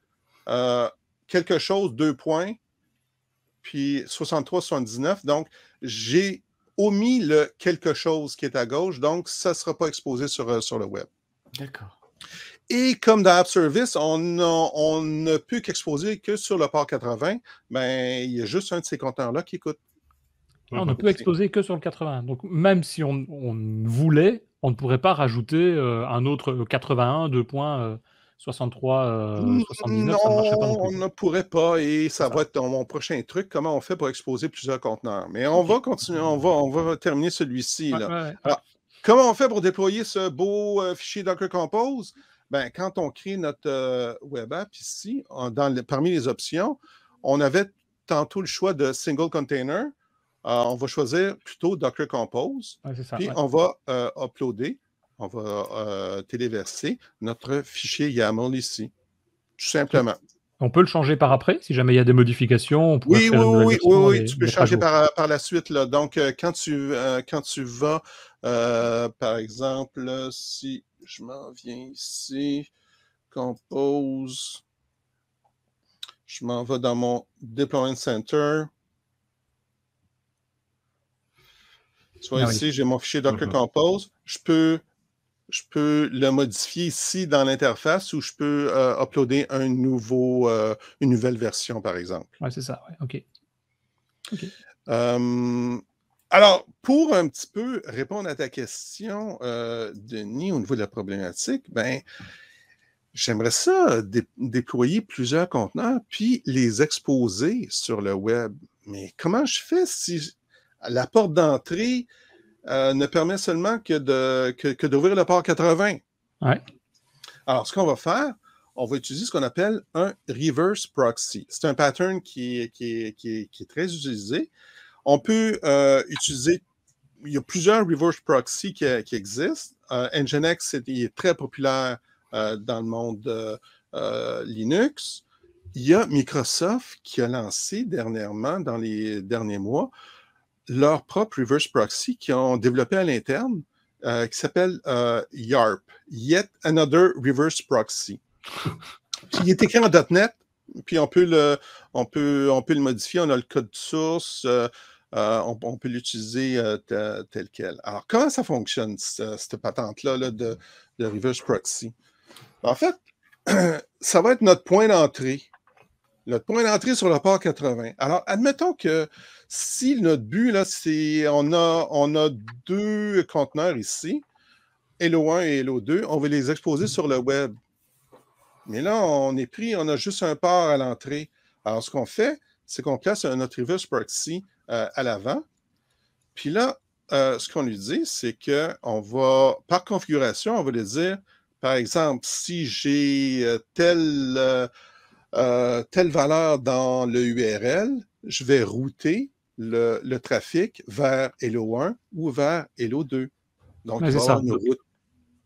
Speaker 3: Euh, quelque chose, deux points, puis 63-79. Donc, j'ai omis le quelque chose qui est à gauche, donc ça ne sera pas exposé sur, euh, sur le web. D'accord. Et comme dans App Service, on, on ne peut qu'exposer que sur le port 80, mais ben, il y a juste un de ces conteneurs là qui coûte. Ah, on ne peut exposer
Speaker 1: que sur le 80. Donc même si on, voulait, on ne pourrait pas rajouter euh, un autre 81, euh, 2.63, points. Euh, non, on
Speaker 3: ne pourrait pas et ça, va être mon prochain truc, comment on fait pour exposer plusieurs conteneurs. Mais on va continuer, on va, on va terminer celui-ci. Alors, comment on fait pour déployer ce beau fichier Docker Compose? Ben, quand on crée notre web app ici, dans parmi les options, on avait tantôt le choix de single container, euh, on va choisir plutôt Docker Compose. puis on va euh, uploader, on va euh, téléverser notre fichier YAML ici, tout simplement.
Speaker 1: On peut le changer par après, si jamais il y a des modifications. oui, oui, oui, oui, tu peux changer
Speaker 3: par, la suite. Donc, quand tu, quand tu vas, par exemple, si je m'en viens ici, compose. Je m'en vais dans mon Deployment Center. Tu ah ici, j'ai mon fichier Docker mhm. Compose. Je peux, je peux le modifier ici dans l'interface ou je peux euh, uploader un nouveau, euh, une nouvelle version, par exemple. Oui, c'est ça. OK. Euh, alors, pour un petit peu répondre à ta question, Denis, au niveau de la problématique, ben, j'aimerais ça déployer plusieurs conteneurs puis les exposer sur le web. Mais comment je fais si la porte d'entrée euh, ne permet seulement que, de, d'ouvrir le port 80. Alors, ce qu'on va faire, on va utiliser ce qu'on appelle un reverse proxy. C'est un pattern qui est, très utilisé. On peut euh, utiliser, il y a plusieurs reverse proxy qui, existent. Euh, Nginx est très populaire dans le monde Linux. Il y a Microsoft qui a lancé dernièrement, dans les derniers mois, leur propre reverse proxy qu'ils ont développé à l'interne, euh, qui s'appelle euh, YARP, Yet Another Reverse Proxy, qui est écrit en .NET, puis on peut le, on peut, on peut le modifier, on a le code source, euh, on, peut l'utiliser tel quel. Alors, comment ça fonctionne, cette, patente-là de, de, reverse proxy? En fait, ça va être notre point d'entrée. Notre point d'entrée sur le port 80. Alors, admettons que si notre but, là, c'est on a, on a deux conteneurs ici, hello 1 et hello 2 on veut les exposer sur le web. Mais là, on est pris, on a juste un port à l'entrée. Alors, ce qu'on fait, c'est qu'on place notre reverse proxy euh, à l'avant. Puis là, euh, ce qu'on lui dit, c'est qu'on va, par configuration, on va lui dire, par exemple, si j'ai euh, telle, telle valeur dans le URL, je vais router le, trafic vers Hello 1 ou vers Hello 2. Donc,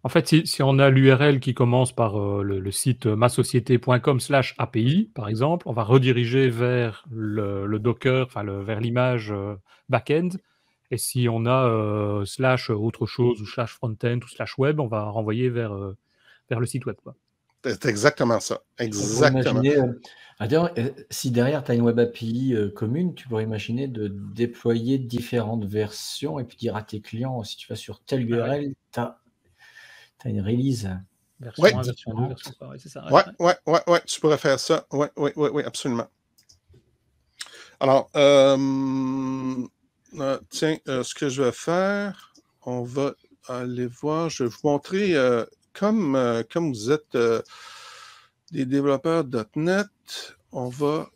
Speaker 3: En
Speaker 1: fait, si, on a l'URL qui commence par euh, le, site euh, masociété.com slash API, par exemple, on va rediriger vers le, Docker, enfin vers l'image back euh, backend. Et si on a slash autre chose ou slash front-end, ou slash web, on va renvoyer vers, vers le site web. Quoi.
Speaker 3: C'est exactement ça.
Speaker 2: Exactement. Imaginer, euh, ah, euh, si derrière tu as une web API euh, commune, tu pourrais imaginer de déployer différentes versions et puis dire à tes clients, si tu vas sur telle URL, tu as, une release. Version 1, version 2, version ça. Ouais,
Speaker 3: ouais, ouais, tu pourrais faire ça. Oui, oui, oui, ouais, absolument. Alors, tiens, ce que je vais faire, on va aller voir, je vais vous montrer comme, euh, comme vous êtes euh, des développeurs .NET, on va...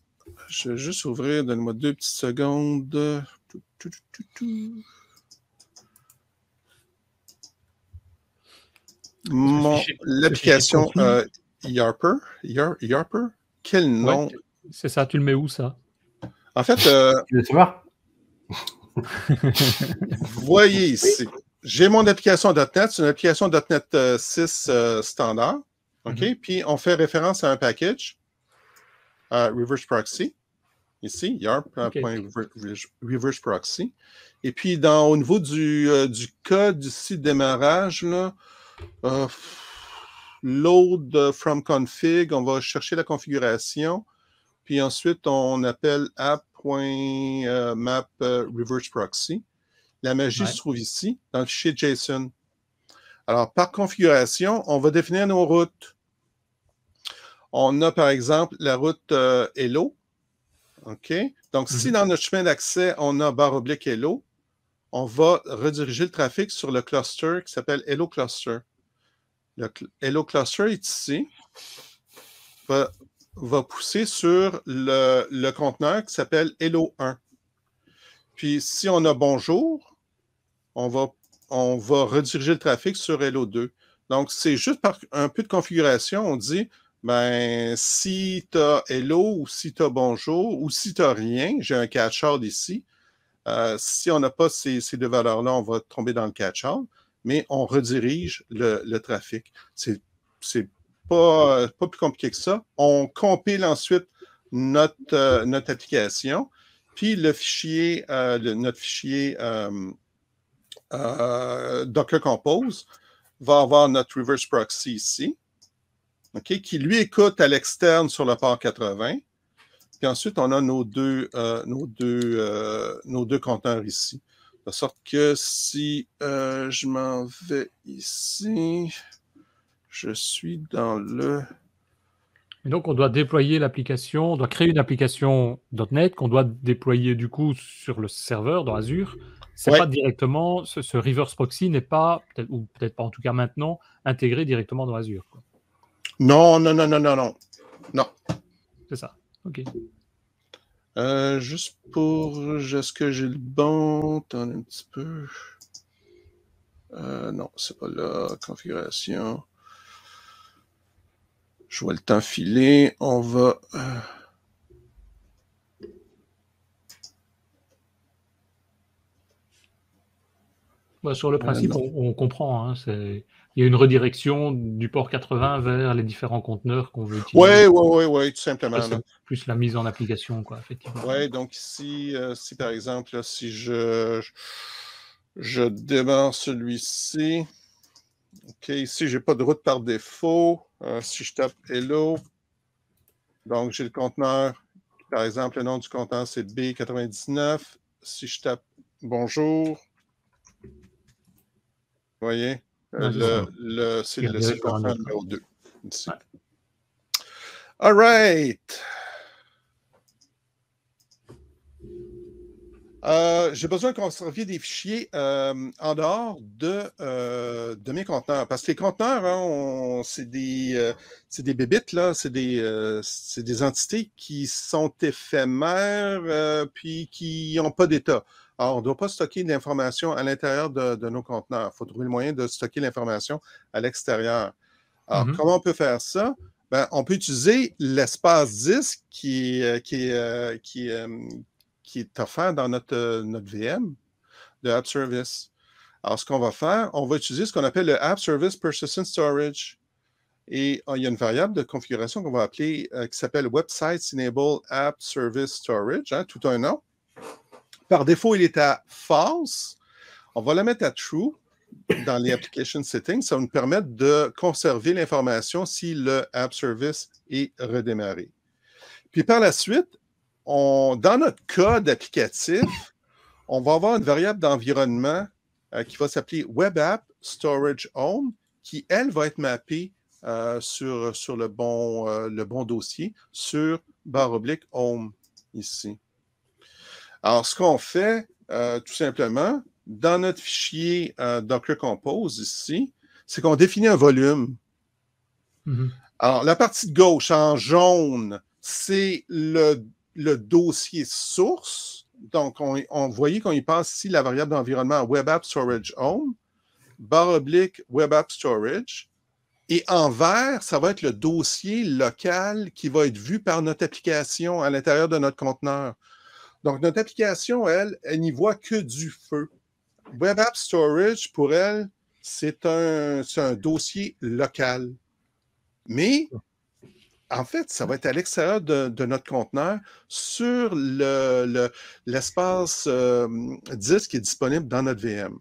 Speaker 3: Je vais juste ouvrir, donne-moi deux petites secondes. l'application euh, Yarper, Yarper, quel nom
Speaker 1: C'est ça, tu le mets où ça
Speaker 3: En fait, euh, voyez ici j'ai mon application .NET, c'est une application .NET 6 euh, euh, standard. OK? Mm-hmm. Puis on fait référence à un package, à euh, Reverse Proxy, ici, YARP.ReverseProxy. proxy. Et puis dans, au niveau du, code du site démarrage, load from config, on va chercher la configuration. Puis ensuite, on appelle app.map reverse proxy. La magie se trouve ici, dans le fichier JSON. Alors, par configuration, on va définir nos routes. On a, par exemple, la route euh, Hello. OK? Donc, si mhm. dans notre chemin d'accès, on a barre oblique Hello, on va rediriger le trafic sur le cluster qui s'appelle Hello Cluster. Le Hello Cluster est ici. Va, va pousser sur le conteneur qui s'appelle Hello 1. Puis, si on a bonjour, on va, on va rediriger le trafic sur hello 2 Donc, c'est juste par un peu de configuration, on dit, ben, si tu as Hello ou si tu as Bonjour ou si tu n'as rien, j'ai un catch all ici. Euh, si on n'a pas ces, ces deux valeurs-là, on va tomber dans le catch all mais on redirige le, trafic. C'est pas, pas plus compliqué que ça. On compile ensuite notre, euh, notre application, puis le fichier, euh, notre fichier euh, Docker Compose va avoir notre reverse proxy ici, qui lui écoute à l'externe sur le port 80. Puis ensuite, on a nos deux, euh, nos deux, euh, nos deux conteneurs ici. De sorte que si je m'en vais ici, je suis dans le
Speaker 1: et donc, on doit déployer l'application, on doit créer une application .NET qu'on doit déployer du coup sur le serveur dans Azure. C'est pas directement, ce, reverse proxy n'est pas, ou peut-être pas en tout cas maintenant, intégré directement dans Azure.
Speaker 3: Non, non, non, non, non, non. Non. C'est ça. OK. Euh, juste pour. Est-ce que j'ai le bon un petit peu. Euh, non, c'est pas la configuration. Je vois le temps filer. On va. Euh, bah, sur le principe,
Speaker 1: on, comprend. Hein, il y a une redirection du port 80 vers les différents conteneurs qu'on veut utiliser. Oui,
Speaker 3: oui, oui, ouais, tout simplement.
Speaker 1: plus la mise en application, quoi, effectivement.
Speaker 3: Oui, donc ici, euh, si par exemple, si je, je, démarre celui-ci, OK, ici, je n'ai pas de route par défaut. Euh, si je tape Hello, donc j'ai le conteneur. Par exemple, le nom du conteneur, c'est B99. Si je tape Bonjour, vous voyez, ah, le, c'est le, conteneur numéro 2. All right. Euh, j'ai besoin qu'on conserver des fichiers euh, en dehors euh, de, mes conteneurs. Parce que les conteneurs, hein, c'est des, des bébites, là, c'est des, entités qui sont éphémères puis qui n'ont pas d'état. Alors, on ne doit pas stocker l'information à l'intérieur de, nos conteneurs. Il faut trouver le moyen de stocker l'information à l'extérieur. Alors, mm-hmm. comment on peut faire ça? Ben, on peut utiliser l'espace disque qui, qui, qui, qui est offert dans notre, euh, VM, de App Service. Alors, ce qu'on va faire, on va utiliser ce qu'on appelle le App Service Persistent Storage. Et euh, il y a une variable de configuration qu'on va appeler, euh, qui s'appelle Websites Enable App Service Storage, hein, tout un nom. Par défaut, il est à false. On va le mettre à true dans les application settings. Ça va nous permettre de conserver l'information si le app service est redémarré. Puis par la suite, dans notre code applicatif, on va avoir une variable d'environnement euh, qui va s'appeler Web App Storage Home, qui, elle, va être mappée euh, sur, sur le, bon, euh, le bon dossier, sur barre oblique Home, ici. Alors, ce qu'on fait, tout simplement, dans notre fichier Docker Compose, ici, c'est qu'on définit un volume. Mm-hmm. Alors, la partie de gauche en jaune, c'est le le dossier source. Donc, on, voyait qu'on y passe ici la variable d'environnement Web App Storage Home, barre oblique Web App Storage. Et en vert, ça va être le dossier local qui va être vu par notre application à l'intérieur de notre conteneur. Donc, notre application, elle, elle n'y voit que du feu. Web App Storage, pour elle, c'est un, un dossier local. Mais en fait, ça va être à l'extérieur de, notre conteneur sur l'espace disque qui est disponible dans notre VM.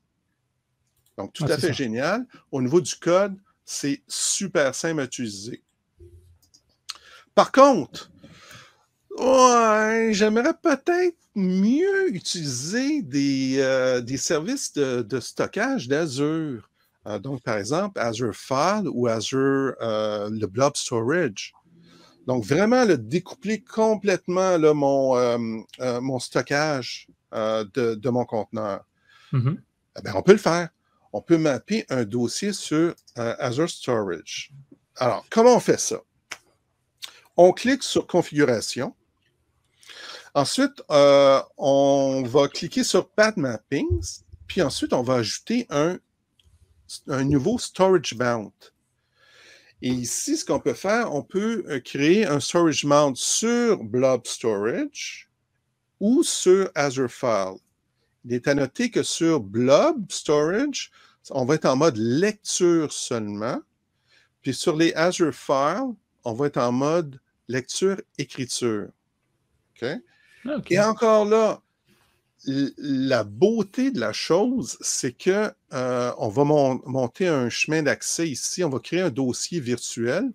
Speaker 3: Donc, tout ah, à fait génial. Au niveau du code, c'est super simple à utiliser. Par contre, j'aimerais peut-être mieux utiliser des, euh, services de, stockage d'Azure. Euh, donc, par exemple, Azure File ou Azure euh, le Blob Storage. Donc, vraiment, le découpler complètement euh, euh, mon, stockage euh, de, mon conteneur. Mm-hmm. Eh on peut le faire. On peut mapper un dossier sur Azure Storage. Alors, comment on fait ça? On clique sur Configuration. Ensuite, on va cliquer sur Path Mappings, puis ensuite, on va ajouter un, un nouveau Storage Bound. Et ici, ce qu'on peut faire, on peut euh, créer un storage mount sur Blob Storage ou sur Azure File. Il est à noter que sur Blob Storage, on va être en mode lecture seulement. Puis sur les Azure File, on va être en mode lecture-écriture. OK. Ah, Et encore là, la beauté de la chose, c'est que euh, on va monter un chemin d'accès ici, on va créer un dossier virtuel.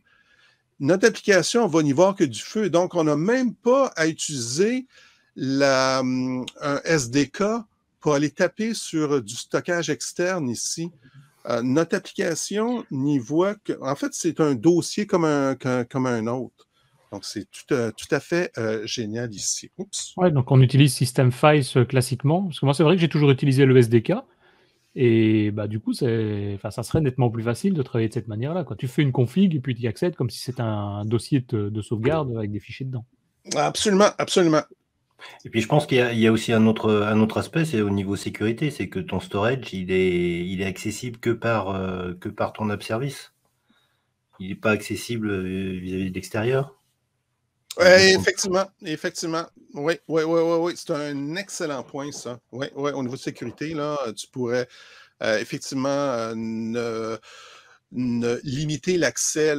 Speaker 3: Notre application, on va n'y voir que du feu. Donc, on n'a même pas à utiliser euh, un SDK pour aller taper sur du stockage externe ici. Euh, notre application n'y voit que. En fait, c'est un dossier comme un autre. Donc, c'est tout, euh, à fait euh, génial ici.
Speaker 1: Oups. Ouais, donc on utilise System Files euh, classiquement. Parce que moi, c'est vrai que j'ai toujours utilisé le SDK. Et bah, du coup, ça serait nettement plus facile de travailler de cette manière-là. Tu fais une config et puis tu y accèdes comme si c'était un dossier de, sauvegarde avec des fichiers dedans.
Speaker 4: Absolument, absolument. Et puis je pense qu'il y, a aussi un autre, un autre aspect, c'est au niveau sécurité, c'est que ton storage, il est, il est accessible que par, que par ton app service. Il n'est pas accessible vis à -vis de l'extérieur. Euh, ouais,
Speaker 3: effectivement, effectivement. Oui, oui, oui, oui, oui. C'est un excellent point, ça. Oui, oui, au niveau de sécurité, là, tu pourrais euh, effectivement euh, limiter l'accès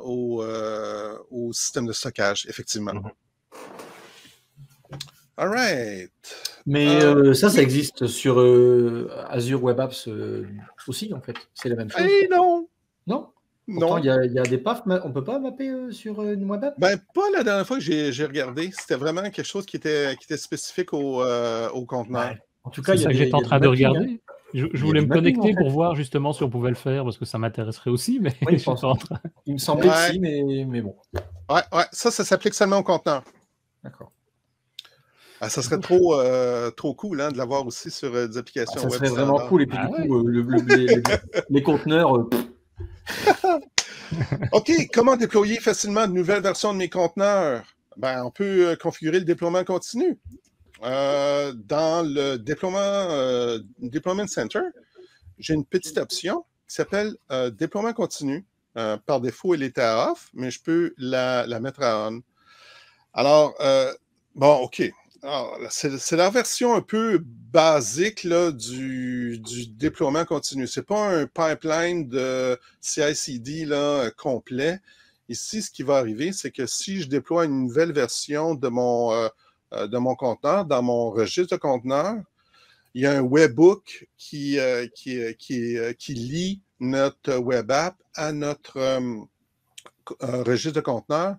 Speaker 3: au, système de stockage, effectivement.
Speaker 2: Mhm. All right. Mais ça, ça existe sur Azure Web Apps aussi, en fait. C'est la même chose. Eh non! Non? non. Il y, a, des paf, on peut pas mapper euh, sur euh, une web ben, pas la dernière fois que
Speaker 3: j'ai regardé. C'était vraiment quelque chose qui était, spécifique au, euh, conteneur. En tout
Speaker 1: cas, ça j'étais en train de regarder. Hein. Je, voulais me connecter pour voir justement si on pouvait le faire parce que ça m'intéresserait
Speaker 2: aussi, mais en train. Il me semblait que mais, bon.
Speaker 3: Ouais, ouais, ça, ça s'applique seulement au conteneur. D'accord. Ah, ça serait trop, trop cool hein, de l'avoir aussi sur des applications. Ah, ça serait vraiment cool. Et puis, bah du coup,
Speaker 2: les, conteneurs,
Speaker 3: OK, comment déployer facilement de nouvelles versions de mes conteneurs? Ben, on peut euh, configurer le déploiement continu. Euh, dans le déploiement euh, Center, j'ai une petite option qui s'appelle déploiement continu. par défaut, elle est à off, mais je peux la, la mettre à on. Alors, bon, OK, ah, c'est la version un peu basique du, déploiement continu. Ce n'est pas un pipeline de CI/CD complet. Ici, ce qui va arriver, c'est que si je déploie une nouvelle version de mon, euh, euh, de mon conteneur, dans mon registre de conteneur, il y a un webhook qui, euh, qui, qui, lie notre web app à notre registre de conteneur.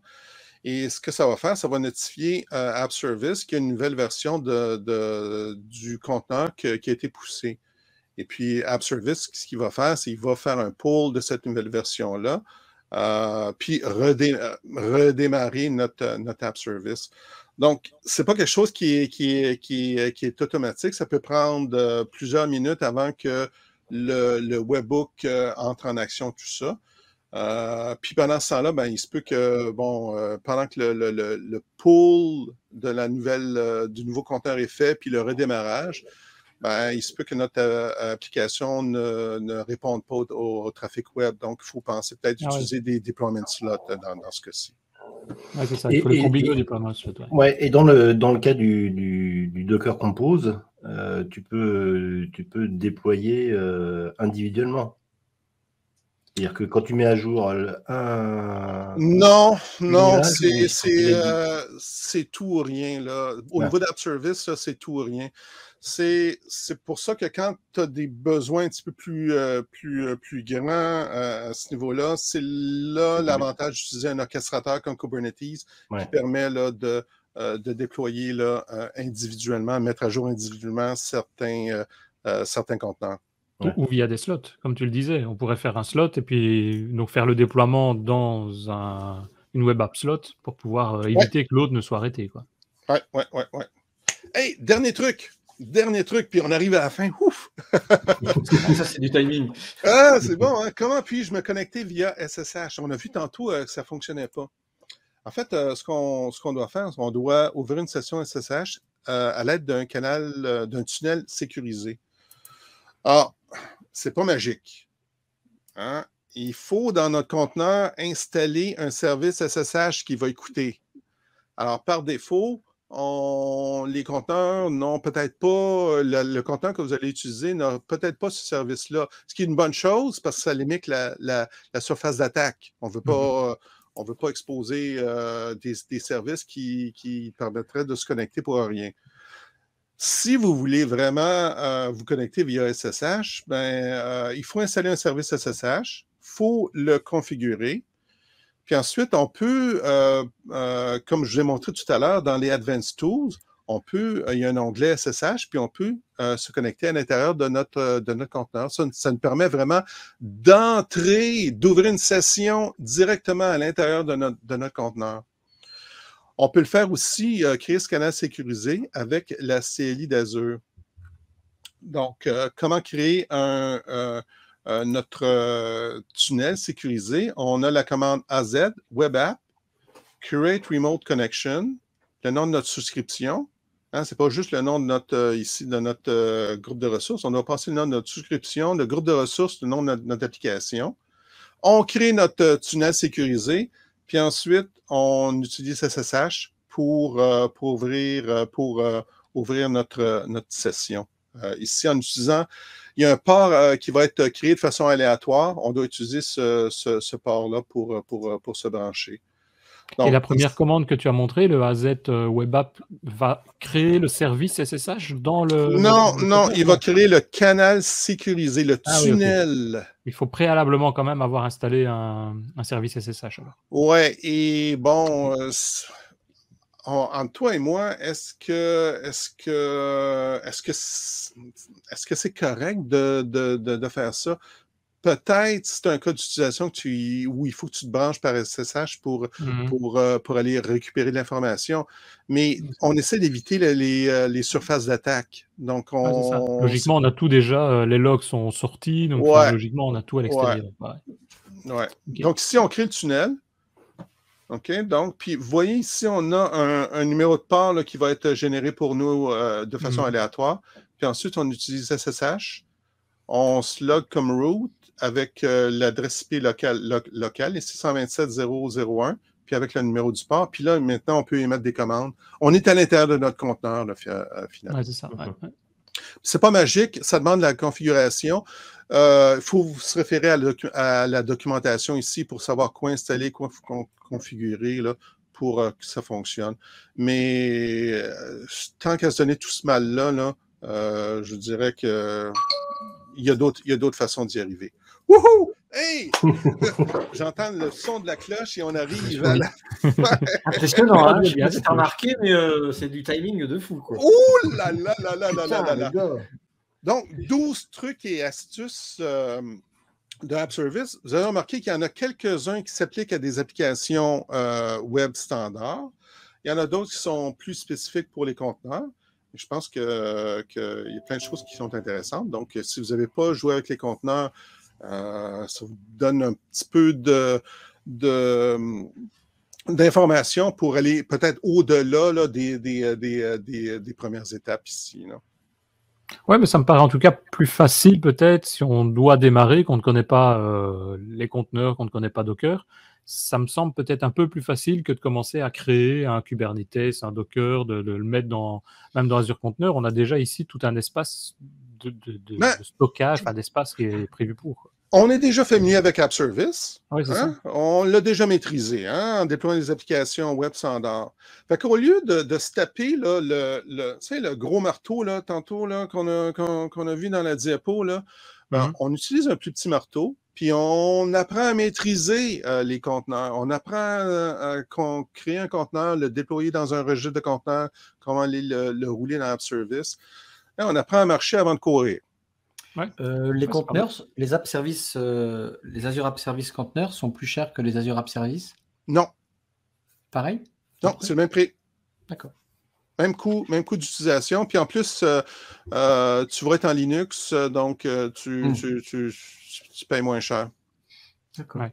Speaker 3: Et ce que ça va faire, ça va notifier euh, App Service qu'il y a une nouvelle version du conteneur qui a été poussé. Et puis, App Service, ce qu'il va faire, c'est qu'il va faire un pull de cette nouvelle version-là, euh, puis euh, redémarrer notre, App Service. Donc, ce n'est pas quelque chose qui est, automatique. Ça peut prendre plusieurs minutes avant que le, le webbook entre en action, tout ça. Euh, puis pendant ce temps-là, ben, il se peut que, bon, euh, pendant que le, le, pool de la nouvelle, euh, du nouveau compteur est fait, puis le redémarrage, ben, il se peut que notre application ne, ne, réponde pas au, trafic web. Donc, il faut penser peut-être d'utiliser ah des deployment slots dans, dans ce cas-ci. Oui, c'est ça.
Speaker 1: Il faut
Speaker 4: le Ouais. et dans le, dans le cas du, Docker Compose, tu, peux, tu peux déployer individuellement. C'est-à-dire que quand tu mets à jour euh, Non, non, euh,
Speaker 3: c'est tout ou rien. Là. Au niveau d'App Service, c'est tout ou rien. C'est pour ça que quand tu as des besoins un petit peu plus, euh, plus, plus grands à ce niveau-là, c'est là l'avantage d'utiliser un orchestrateur comme Kubernetes qui permet là, de, de déployer là, individuellement, mettre à jour individuellement certains, certains conteneurs.
Speaker 1: Ou via des slots, comme tu le disais. On pourrait faire un slot et puis nous faire le déploiement dans une web app slot pour pouvoir euh, éviter que l'autre ne soit arrêté. Quoi.
Speaker 3: Ouais, ouais, ouais, ouais. Hey, dernier truc. Dernier truc, puis on arrive à la fin. Ouf!
Speaker 2: ça, c'est du timing.
Speaker 3: Ah, c'est bon. Hein. Comment puis-je me connecter via SSH? On a vu tantôt euh, que ça ne fonctionnait pas. En fait, euh, ce qu'on doit faire, c'est qu'on doit ouvrir une session SSH à l'aide d'un canal, d'un tunnel sécurisé. Alors, ah, c'est pas magique. Hein? Il faut, dans notre conteneur, installer un service SSH qui va écouter. Alors, par défaut, les conteneurs n'ont peut-être pas, le, conteneur que vous allez utiliser n'a peut-être pas ce service-là, ce qui est une bonne chose parce que ça limite la, surface d'attaque. On mm-hmm. ne veut pas exposer euh, des, services qui, permettraient de se connecter pour rien. Si vous voulez vraiment euh, vous connecter via SSH, ben, euh, il faut installer un service SSH, il faut le configurer. Puis ensuite, on peut, euh, comme je vous ai montré tout à l'heure, dans les Advanced Tools, on peut, il y a un onglet SSH, puis on peut se connecter à l'intérieur de notre, de notre conteneur. Ça, ça nous permet vraiment d'entrer, d'ouvrir une session directement à l'intérieur de notre, de notre conteneur. On peut le faire aussi, euh, créer ce canal sécurisé avec la CLI d'Azure. Donc, euh, comment créer euh, notre tunnel sécurisé? On a la commande AZ, Web App, Create Remote Connection, le nom de notre souscription. Hein, c'est Ce n'est pas juste le nom de notre, ici, de notre groupe de ressources. On doit passer le nom de notre souscription, le groupe de ressources, le nom de notre application. On crée notre tunnel sécurisé. Puis ensuite, on utilise SSH pour, euh, pour ouvrir, euh, pour, euh, ouvrir notre, notre session. ici, en utilisant, il y a un port qui va être créé de façon aléatoire. On doit utiliser ce, ce port-là pour, pour, pour se brancher et la première
Speaker 1: commande que tu as montrée, le AZ euh, Web App va créer le service SSH dans le. Non, non,
Speaker 3: il va créer le canal sécurisé, le ah tunnel. Il faut
Speaker 1: préalablement quand même avoir installé un, service SSH. Alors.
Speaker 3: Ouais, et bon, Antoine euh, toi et moi, est-ce que est-ce que est-ce que est-ce que c'est correct de, de, de, de faire ça? peut-être c'est un cas d'utilisation où il faut que tu te branches par SSH pour, mm-hmm. euh, pour, aller récupérer l'information. Mais mm-hmm. on essaie d'éviter les, euh, surfaces d'attaque. Donc ah, on, logiquement,
Speaker 1: on a tout déjà. Euh, les logs sont sortis. Donc logiquement, on a tout à l'extérieur.
Speaker 3: Donc si on crée le tunnel, OK? Donc, puis voyez ici, on a un, numéro de port qui va être généré pour nous de façon mm-hmm. aléatoire. Puis ensuite, on utilise SSH. On se log comme route avec euh, l'adresse IP locale, lo locale, les puis avec le numéro du port. Puis là, maintenant, on peut émettre des commandes. On est à l'intérieur de notre conteneur, euh, finalement. Mm-hmm. c'est pas magique, ça demande la configuration. Il euh, faut se référer à, la documentation ici pour savoir quoi installer, quoi configurer pour que ça fonctionne. Mais tant qu'à se donner tout ce mal-là, là, je dirais qu'il y a d'autres façons d'y arriver. Wouhou! Hey! J'entends le son de la cloche et on arrive à la. que ah, hein? J'ai remarqué,
Speaker 2: mais euh, c'est du timing de fou. Quoi. Ouh
Speaker 3: là là là là là là là Donc, 12 trucs et astuces euh, de App Service. Vous avez remarqué qu'il y en a quelques-uns qui s'appliquent à des applications euh, web standard. Il y en a d'autres qui sont plus spécifiques pour les conteneurs je pense qu'il y a plein de choses qui sont intéressantes. Donc, si vous n'avez pas joué avec les conteneurs, euh, ça vous donne un petit peu de, hum, d'informations pour aller peut-être au-delà euh, euh, des, premières étapes ici.
Speaker 1: Oui, mais ça me paraît en tout cas plus facile peut-être si on doit démarrer, qu'on ne connaît pas les conteneurs, qu'on ne connaît pas Docker. Ça me semble peut-être un peu plus facile que de commencer à créer un Kubernetes, un Docker, de, le mettre dans, même dans Azure Container. On a déjà ici tout un espace de, stockage, d'espace qui est prévu pour.
Speaker 3: On est déjà familier avec App Service. Oui, c'est hein? ça. On l'a déjà maîtrisé hein, en déployant des applications web standard. Fait qu'au lieu de, se taper le, gros marteau tantôt qu'on a, vu dans la diapo, ben, mm-hmm. on utilise un plus petit marteau, puis on apprend à maîtriser euh, les conteneurs. On apprend euh, à, créer un conteneur, le déployer dans un registre de conteneurs, comment aller le, le rouler dans App Service. Hein, on apprend à marcher avant de courir.
Speaker 2: Euh, les conteneurs, les App Services, euh, les Azure App Service conteneurs sont plus chers que les Azure App Service Non. Pareil Non, c'est le même prix.
Speaker 3: D'accord. Même coût, même coût d'utilisation. Puis en plus, euh, tu voudrais être en Linux, donc hmm. tu, payes moins cher.
Speaker 1: D'accord.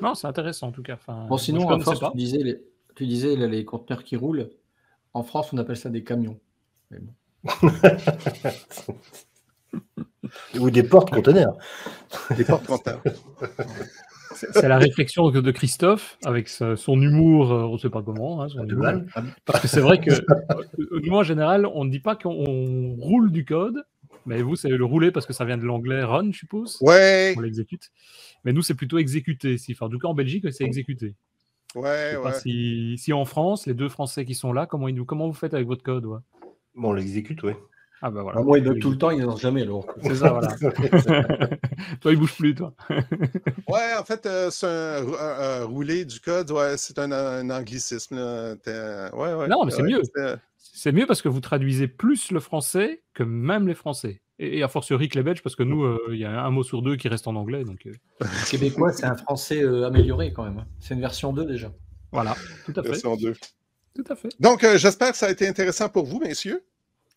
Speaker 1: Non, c'est intéressant en tout cas. bon, sinon, en France,
Speaker 2: tu disais, les conteneurs qui roulent. En France, on appelle ça des camions.
Speaker 4: Ou des portes conteneurs. Des portes conteneurs. C'est la
Speaker 1: réflexion de Christophe avec son humour, euh, on ne sait pas comment. Hein, ah, parce que c'est vrai que euh, nous, en général, on ne dit pas qu'on roule du code, mais vous, savez le rouler parce que ça vient de l'anglais run, je suppose. Ouais. On l'exécute. Mais nous, c'est plutôt exécuter. Si, tout du cas en Belgique, c'est exécuter.
Speaker 4: si,
Speaker 1: en France, les deux Français qui sont là, comment, comment vous faites avec votre code ouais.
Speaker 4: Bon, on l'exécute, oui.
Speaker 2: Ah bah voilà. Bah, moi, il notent tout le temps, ils n'en jamais alors. C'est ça, voilà. toi, il bouge plus, toi. ouais,
Speaker 3: en fait, euh, c'est un euh, euh, roulé du code, ouais, c'est un, anglicisme. Ouais, ouais, non, mais c'est mieux.
Speaker 1: C'est mieux parce que vous traduisez plus le français que même les Français. Et, à force, fortiori les Belges, parce que nous, il y a un mot sur deux qui reste en
Speaker 2: anglais. Donc, le Québécois, c'est un français amélioré quand même. Hein. C'est une version 2 déjà. Voilà, tout à fait. Version 2. Tout à fait. Donc, euh, j'espère que ça a été intéressant pour vous, messieurs.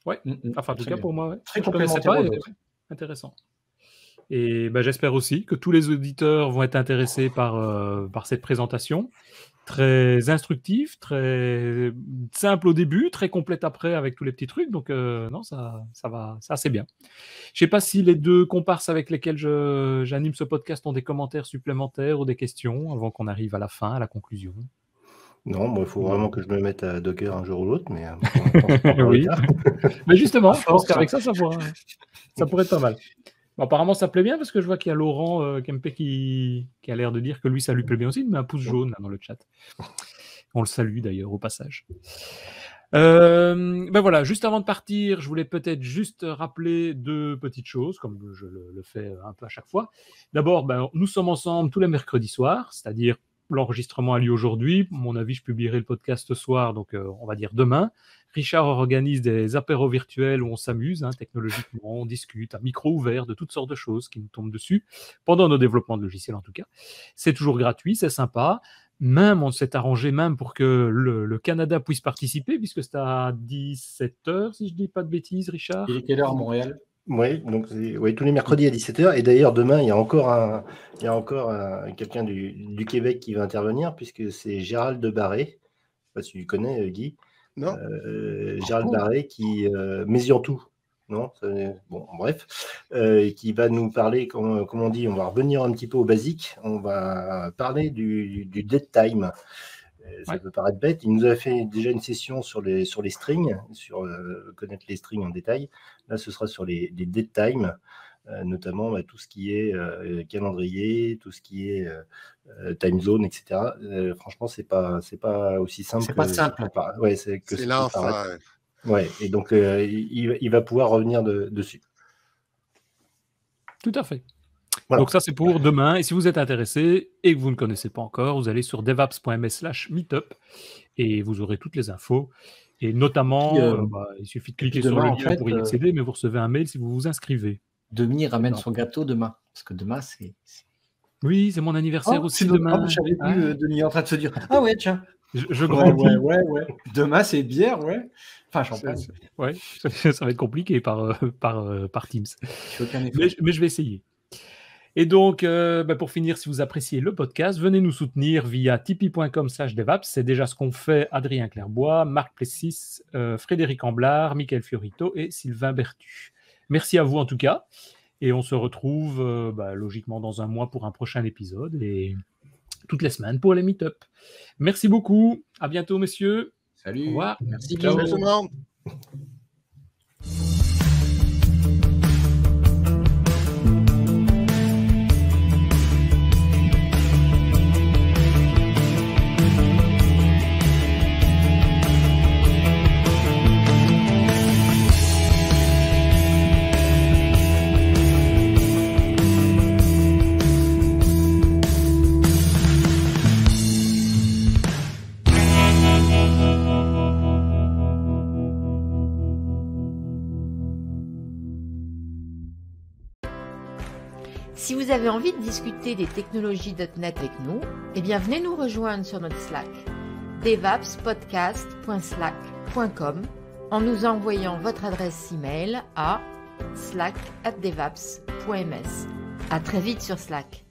Speaker 2: Oui,
Speaker 3: mm, mm. enfin, en tout cas, pour moi, très
Speaker 1: complémentaire. Intéressant. Et ben, j'espère aussi que tous les auditeurs vont être intéressés par, euh, par cette présentation. Très instructive, très simple au début, très complète après avec tous les petits trucs. Donc, euh, non, ça, ça va, ça c'est bien. Je sais pas si les deux comparses avec lesquels j'anime ce podcast ont des commentaires supplémentaires ou des questions avant qu'on arrive à la fin, à la conclusion.
Speaker 4: Non, il faut vraiment que je me mette à Docker un jour ou l'autre, mais euh, oui. mais justement, je pense qu'avec ça,
Speaker 1: ça pourrait, être pas mal. apparemment, ça plaît bien parce que je vois qu'il y a Laurent euh, qui, a l'air de dire que lui, ça lui plaît bien aussi. Il met un pouce jaune dans le chat. On le salue d'ailleurs au passage. Euh, ben voilà, juste avant de partir, je voulais peut-être juste rappeler deux petites choses, comme je le, fais un peu à chaque fois. D'abord, ben, nous sommes ensemble tous les mercredis soirs, c'est-à-dire l'enregistrement a lieu aujourd'hui. Mon avis, je publierai le podcast ce soir, donc euh, on va dire demain. Richard organise des apéros virtuels où on s'amuse hein, technologiquement, on discute à micro ouvert de toutes sortes de choses qui nous tombent dessus, pendant nos développements de logiciels en tout cas. C'est toujours gratuit, c'est sympa. Même, on s'est arrangé même
Speaker 4: pour que le,
Speaker 1: Canada puisse participer, puisque c'est à 17h, si je ne dis pas de bêtises,
Speaker 4: Richard. et quelle heure à Montréal oui, donc tous les mercredis à 17h. Et d'ailleurs, demain, il y a encore, un, il encore quelqu'un du, Québec qui va intervenir, puisque c'est Gérald Barré. Je ne sais pas si tu connais, euh, Guy. Non. Euh, Gérald Barré qui. Euh, mesure tout. Non Bon, bref. Et qui va nous parler, comme, on dit, on va revenir un petit peu au basique. On va parler du dead time ça peut paraître bête. Il nous a fait déjà une session sur les, sur les strings, sur euh, connaître les strings en détail. Là, ce sera sur les, les dead time, euh, notamment bah, tout ce qui est euh, calendrier, tout ce qui est time zone, etc. franchement, c'est pas pas aussi simple. C'est pas simple. Que, ouais, c'est c'est là, enfin, ouais. Et donc, il, va pouvoir revenir dessus. Tout à fait. Donc
Speaker 1: ça, c'est pour demain. Et si vous êtes intéressé et que vous ne connaissez pas encore, vous allez sur devaps.ms meetup et vous aurez toutes les infos. Et notamment, euh, euh, bah, il suffit de cliquer sur le lien pour y euh, accéder,
Speaker 2: mais vous recevez un mail si vous vous inscrivez. Demi ramène son gâteau demain, parce que demain, c'est... Oui, c'est mon anniversaire oh, aussi demain. J'avais oh, ah. en train de se dire, ah ouais, tiens, je, ouais, ouais, ouais, Demain, c'est bière, ouais. Enfin,
Speaker 1: Ouais, ça, va être compliqué par, par, par Teams. mais, je vais essayer. Et donc, euh, bah, pour finir, si vous appréciez le podcast, venez nous soutenir via tipeee.com slash devaps. C'est déjà ce qu'on fait Adrien Clairbois, Marc Plessis, euh, Frédéric Amblard, Michael Fiorito et Sylvain Bertu. Merci à vous en tout cas. Et on se retrouve euh, bah, logiquement dans un mois pour un prochain épisode et toutes les semaines pour les meet-up. Merci beaucoup. À bientôt, messieurs. Salut. Au revoir. Merci.
Speaker 4: Merci. vous avez envie de discuter des technologies .NET avec nous, eh bien venez nous rejoindre sur notre Slack devapspodcast.slack.com en nous envoyant votre adresse email à slack@devaps.ms. À très vite sur
Speaker 1: Slack.